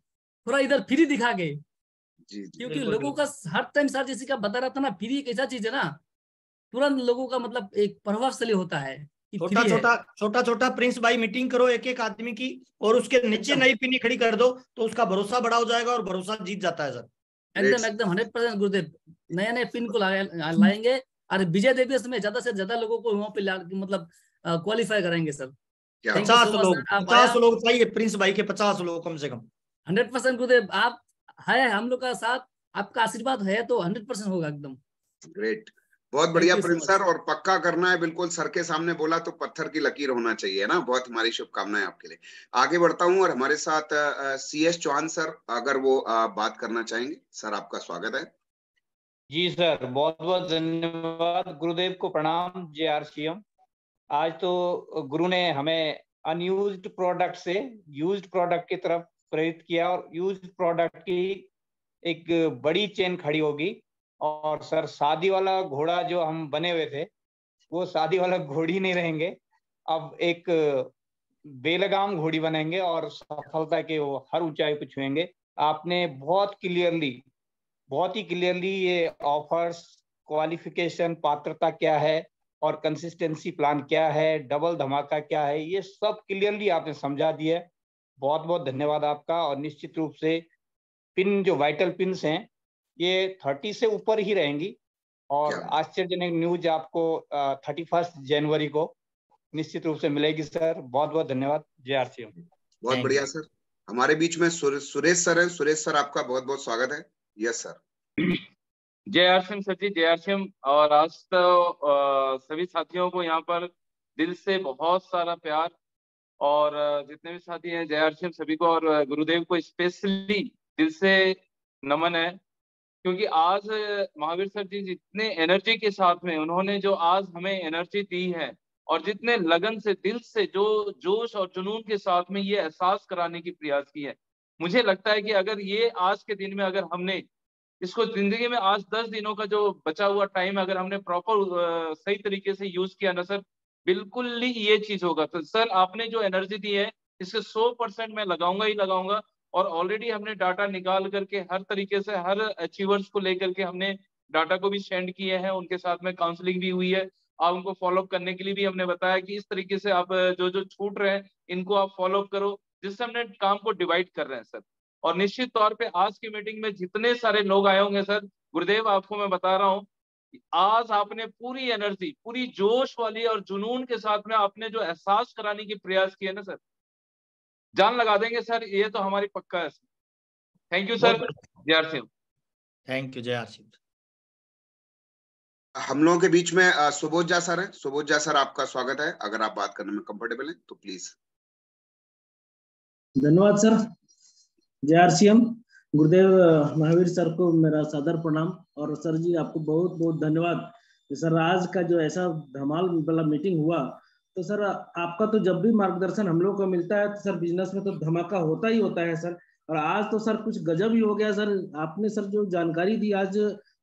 थोड़ा इधर फ्री दिखा के क्योंकि लोगों का हर टाइम सर जैसे का बता रहा था ना फ्री एक ऐसा चीज है ना तुरंत लोगों का मतलब एक प्रभावशाली होता है छोटा छोटा छोटा छोटा प्रिंस भाई मीटिंग करो एक एक आदमी की और उसके नीचे नई पीनी खड़ी कर दो तो उसका भरोसा बड़ा हो जाएगा और भरोसा जीत जाता है सर एकदम एकदम हंड्रेड परसेंट गुरुदेव नए नए पिन को लाएंगे और विजय देवी में ज्यादा से ज्यादा लोगों को वहाँ पे मतलब क्वालिफाई करेंगे सर पचास लोग पचास लोग चाहिए प्रिंस भाई के पचास लोग कम से कम हंड्रेड परसेंट गुरुदेव आप है हम लोग का साथ आपका आशीर्वाद है तो हंड्रेड परसेंट होगा एकदम ग्रेट बहुत बढ़िया प्रिंस सर और पक्का करना है बिल्कुल सर के सामने बोला तो पत्थर की लकीर होना चाहिए ना बहुत हमारी शुभकामनाएं आपके लिए आगे बढ़ता हूं और हमारे साथ सी एस चौहान सर अगर वो आ, बात करना चाहेंगे सर आपका स्वागत है जी सर बहुत बहुत धन्यवाद गुरुदेव को प्रणाम जे आर सी एम आज तो गुरु ने हमें अनयूज प्रोडक्ट से यूज प्रोडक्ट की तरफ प्रेरित किया और यूज प्रोडक्ट की एक बड़ी चेन खड़ी होगी और सर शादी वाला घोड़ा जो हम बने हुए थे वो शादी वाला घोड़ी नहीं रहेंगे अब एक बेलगाम घोड़ी बनेंगे और सफलता के वो हर ऊंचाई को छुएंगे आपने बहुत क्लियरली बहुत ही क्लियरली ये ऑफर्स क्वालिफिकेशन पात्रता क्या है और कंसिस्टेंसी प्लान क्या है डबल धमाका क्या है ये सब क्लियरली आपने समझा दिया बहुत बहुत धन्यवाद आपका और निश्चित रूप से पिन जो वाइटल पिन हैं ये थर्टी से ऊपर ही रहेंगी और आश्चर्यजनक न्यूज आपको थर्टी फर्स्ट जनवरी को निश्चित रूप से मिलेगी सर बहुत बहुत धन्यवाद जय आर सी बहुत बढ़िया सर हमारे बीच में सुरेश सर है सुरेश सर आपका बहुत बहुत स्वागत है yes sir Jai R Singh sir ji Jai R Singh और आज तो सभी साथियों को यहाँ पर दिल से बहुत सारा प्यार और जितने भी साथी हैं जय आर सिंह सभी को और गुरुदेव को स्पेशली दिल से नमन है क्योंकि आज महावीर सर जी जितने एनर्जी के साथ में उन्होंने जो आज हमें एनर्जी दी है और जितने लगन से दिल से जो जोश और जुनून के साथ में ये एहसास कराने की प्रयास की है मुझे लगता है कि अगर ये आज के दिन में अगर हमने इसको जिंदगी में आज दस दिनों का जो बचा हुआ टाइम अगर हमने प्रॉपर सही तरीके से यूज किया ना सर बिल्कुल ही ये चीज होगा तो सर आपने जो एनर्जी दी है इसके सौ परसेंट मैं लगाऊंगा ही लगाऊंगा और ऑलरेडी हमने डाटा निकाल करके हर तरीके से हर अचीवर्स को लेकर के हमने डाटा को भी सेंड किए हैं उनके साथ में काउंसलिंग भी हुई है आप उनको फॉलोअप करने के लिए भी हमने बताया कि इस तरीके से आप जो जो छूट रहे हैं इनको आप फॉलोअप करो जिससे हमने काम को डिवाइड कर रहे हैं सर और निश्चित तौर पे आज की मीटिंग में जितने सारे लोग आए होंगे सर गुरुदेव आपको मैं बता रहा हूँ आज आपने पूरी एनर्जी पूरी जोश वाली और जुनून के साथ में आपने जो एहसास कराने की प्रयास किया ना सर जान लगा देंगे सर ये तो हमारी पक्का है thank you sir Jai R Singh thank you Jai R Singh हम लोगों के बीच में सुबोध झा सर है सुबोध झा सर आपका स्वागत है अगर आप बात करने में कंफर्टेबल हैं तो प्लीज धन्यवाद sir Jai R C M गुरुदेव महावीर सर को मेरा सादर प्रणाम और सर जी आपको बहुत बहुत धन्यवाद सर आज का जो ऐसा धमाल वाला मतलब मीटिंग हुआ तो सर आपका तो जब भी मार्गदर्शन हम लोग को मिलता है तो सर बिजनेस में तो धमाका होता ही होता है सर और आज तो सर कुछ गजब ही हो गया सर आपने सर जो जानकारी दी आज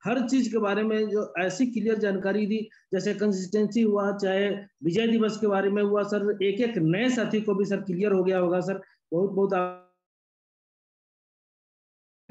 हर चीज के बारे में जो ऐसी क्लियर जानकारी दी जैसे कंसिस्टेंसी हुआ चाहे विजय दिवस के बारे में हुआ सर एक एक नए साथी को भी सर क्लियर हो गया होगा सर बहुत बहुत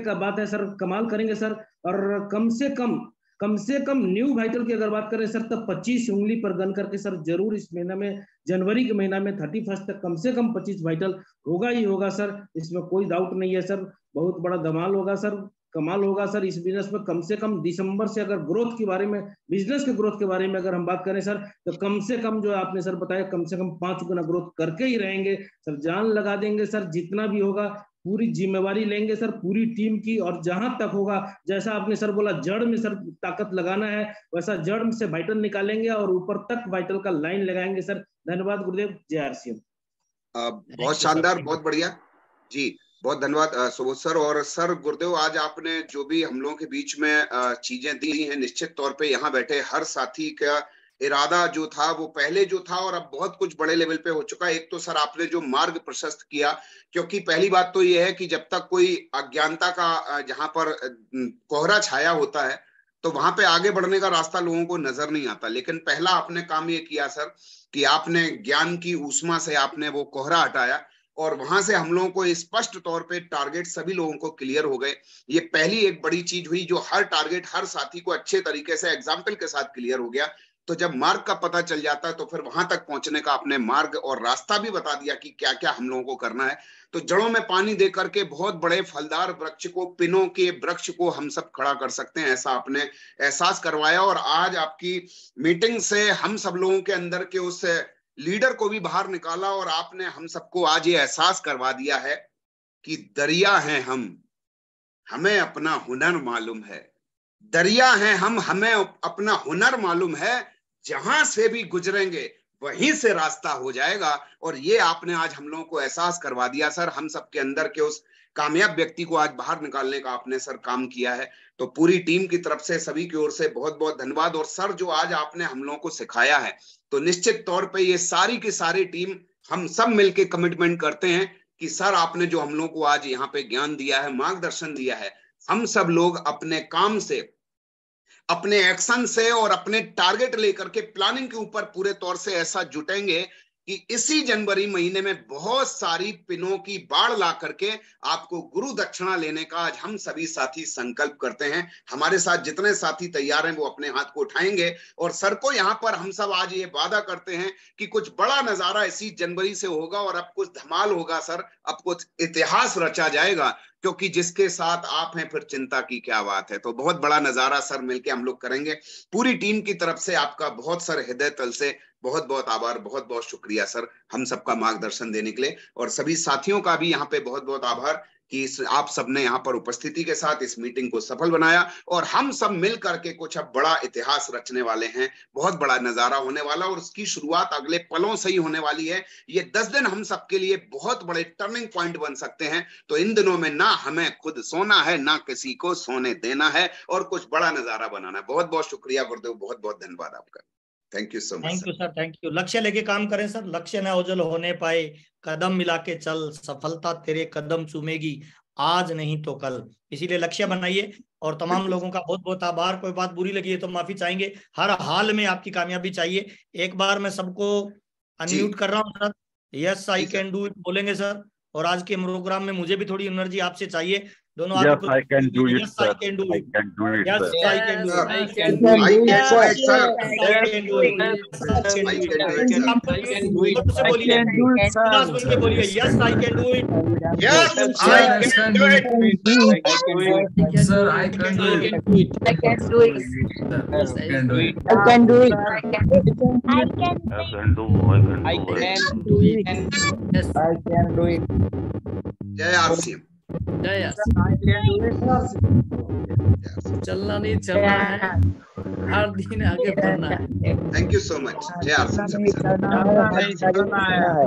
का बात है सर कमाल करेंगे सर और कम से कम कम से कम न्यू वाइटल की अगर बात करें सर तो 25 उंगली पर गन करके सर जरूर इस महीना में जनवरी के महीना में थर्टी फर्स्ट तक कम से कम 25 वाइटल होगा ही होगा सर इसमें कोई डाउट नहीं है सर बहुत बड़ा धमाल होगा सर कमाल होगा सर इस बिजनेस में कम से कम दिसंबर से अगर ग्रोथ के बारे में बिजनेस के ग्रोथ के बारे में अगर हम बात करें सर तो कम से कम जो आपने सर बताया कम से कम पांच गुना ग्रोथ करके ही रहेंगे सर जान लगा देंगे सर जितना भी होगा पूरी जिम्मेवारी लेंगे सर पूरी टीम की और जहां तक होगा जैसा आपने सर बोला जड़ में सर ताकत लगाना है वैसा जड़ से वाइटल निकालेंगे और ऊपर तक वाइटल का लाइन लगाएंगे सर धन्यवाद गुरुदेव जय आर सी बहुत शानदार बहुत बढ़िया जी बहुत धन्यवाद सुबोध सर और सर गुरुदेव आज आपने जो भी हम लोगों के बीच में चीजें दी हैं निश्चित तौर पे यहाँ बैठे हर साथी का इरादा जो था वो पहले जो था और अब बहुत कुछ बड़े लेवल पे हो चुका है एक तो सर आपने जो मार्ग प्रशस्त किया क्योंकि पहली बात तो ये है कि जब तक कोई अज्ञानता का जहां पर कोहरा छाया होता है तो वहां पे आगे बढ़ने का रास्ता लोगों को नजर नहीं आता लेकिन पहला आपने काम ये किया सर कि आपने ज्ञान की उष्मा से आपने वो कोहरा हटाया और वहां से हम लोगों को स्पष्ट तौर पे टारगेट सभी लोगों को क्लियर हो गए ये पहली एक बड़ी चीज हुई जो हर टारगेट हर साथी को अच्छे तरीके से एग्जाम्पल के साथ क्लियर हो गया तो जब मार्ग का पता चल जाता है तो फिर वहां तक पहुंचने का अपने मार्ग और रास्ता भी बता दिया कि क्या क्या हम लोगों को करना है तो जड़ों में पानी दे करके बहुत बड़े फलदार वृक्ष को पिनों के वृक्ष को हम सब खड़ा कर सकते हैं ऐसा आपने एहसास करवाया और आज आपकी मीटिंग से हम सब लोगों के अंदर के उस लीडर को भी बाहर निकाला और आपने हम सबको आज ये एहसास करवा दिया है कि दरिया है हम हमें अपना हुनर मालूम है दरिया है हम हमें अपना हुनर मालूम है जहां से भी गुजरेंगे वहीं से रास्ता हो जाएगा और ये आपने आज हम लोगों को एहसास करवा दिया सर हम सबके अंदर के उस कामयाब व्यक्ति को आज बाहर निकालने का आपने सर काम किया है तो पूरी टीम की तरफ से सभी की ओर से बहुत बहुत धन्यवाद और सर जो आज आपने हम लोगों को सिखाया है तो निश्चित तौर पर ये सारी की सारी टीम हम सब मिलके कमिटमेंट करते हैं कि सर आपने जो हम लोगों को आज यहाँ पे ज्ञान दिया है मार्गदर्शन दिया है हम सब लोग अपने काम से अपने एक्शन से और अपने टारगेट लेकर के प्लानिंग के ऊपर पूरे तौर से ऐसा जुटेंगे कि इसी जनवरी महीने में बहुत सारी पिनों की बाढ़ ला करके आपको गुरु दक्षिणा लेने का आज हम सभी साथी संकल्प करते हैं हमारे साथ जितने साथी तैयार हैं वो अपने हाथ को उठाएंगे और सर को यहाँ पर हम सब आज ये वादा करते हैं कि कुछ बड़ा नजारा इसी जनवरी से होगा और अब कुछ धमाल होगा सर अब कुछ इतिहास रचा जाएगा क्योंकि जिसके साथ आप हैं फिर चिंता की क्या बात है तो बहुत बड़ा नजारा सर मिलके हम लोग करेंगे पूरी टीम की तरफ से आपका बहुत सर हृदय तल से बहुत बहुत आभार बहुत बहुत शुक्रिया सर हम सबका मार्गदर्शन देने के लिए और सभी साथियों का भी यहाँ पे बहुत बहुत आभार कि आप सबने यहाँ पर उपस्थिति के साथ इस मीटिंग को सफल बनाया और हम सब मिल करके कुछ अब बड़ा इतिहास रचने वाले हैं बहुत बड़ा नजारा होने वाला और उसकी शुरुआत अगले पलों से ही होने वाली है ये दस दिन हम सबके लिए बहुत बड़े टर्निंग पॉइंट बन सकते हैं तो इन दिनों में ना हमें खुद सोना है ना किसी को सोने देना है और कुछ बड़ा नजारा बनाना है बहुत बहुत शुक्रिया गुरुदेव बहुत बहुत धन्यवाद आपका thank you so much thank you sir thank you लक्ष्य लेके काम करें सर लक्ष्य न उजल होने पाए कदम मिला के चल सफलता तेरे कदम चूमेगी आज नहीं तो कल इसीलिए लक्ष्य बनाइए और तमाम लोगों का बहुत बहुत आभार कोई बात बुरी लगी है तो माफी चाहेंगे हर हाल में आपकी कामयाबी चाहिए एक बार मैं सबको अनम्यूट कर रहा हूँ sir yes I can do it बोलेंगे सर और आज के प्रोग्राम में मुझे भी थोड़ी एनर्जी आपसे चाहिए do Dono yes, I can do it. Yes, I can do it. I can do it. Yes, I can do it. I can do it. I can do it. I can do it. I can do it. Yes, I can do it. Yes, I can do it. Yes, I can do it. Yes, I can do it. Yes, I can do it. Yes, I can do it. Yes, I can do it. Yes, I can do it. Yes, I can do it. Yes, Yes, Yes, Yes, Yes, Yes, Yes, Yes, Yes, Yes, Yes, Yes, Yes, Yes, Yes, Yes, Yes, Yes, I I I I I I I I I I I I I I I I I I can can can can can can can can can can can can can can can can can can do do do do do do do do do do do do do do do do do do it. it. it. it. it. it. it. it. it. it. it. it. it. it. it. it. it. Jai Asim. चलना नहीं चलना है हर दिन आगे बढ़ना है thank you so much जय आसन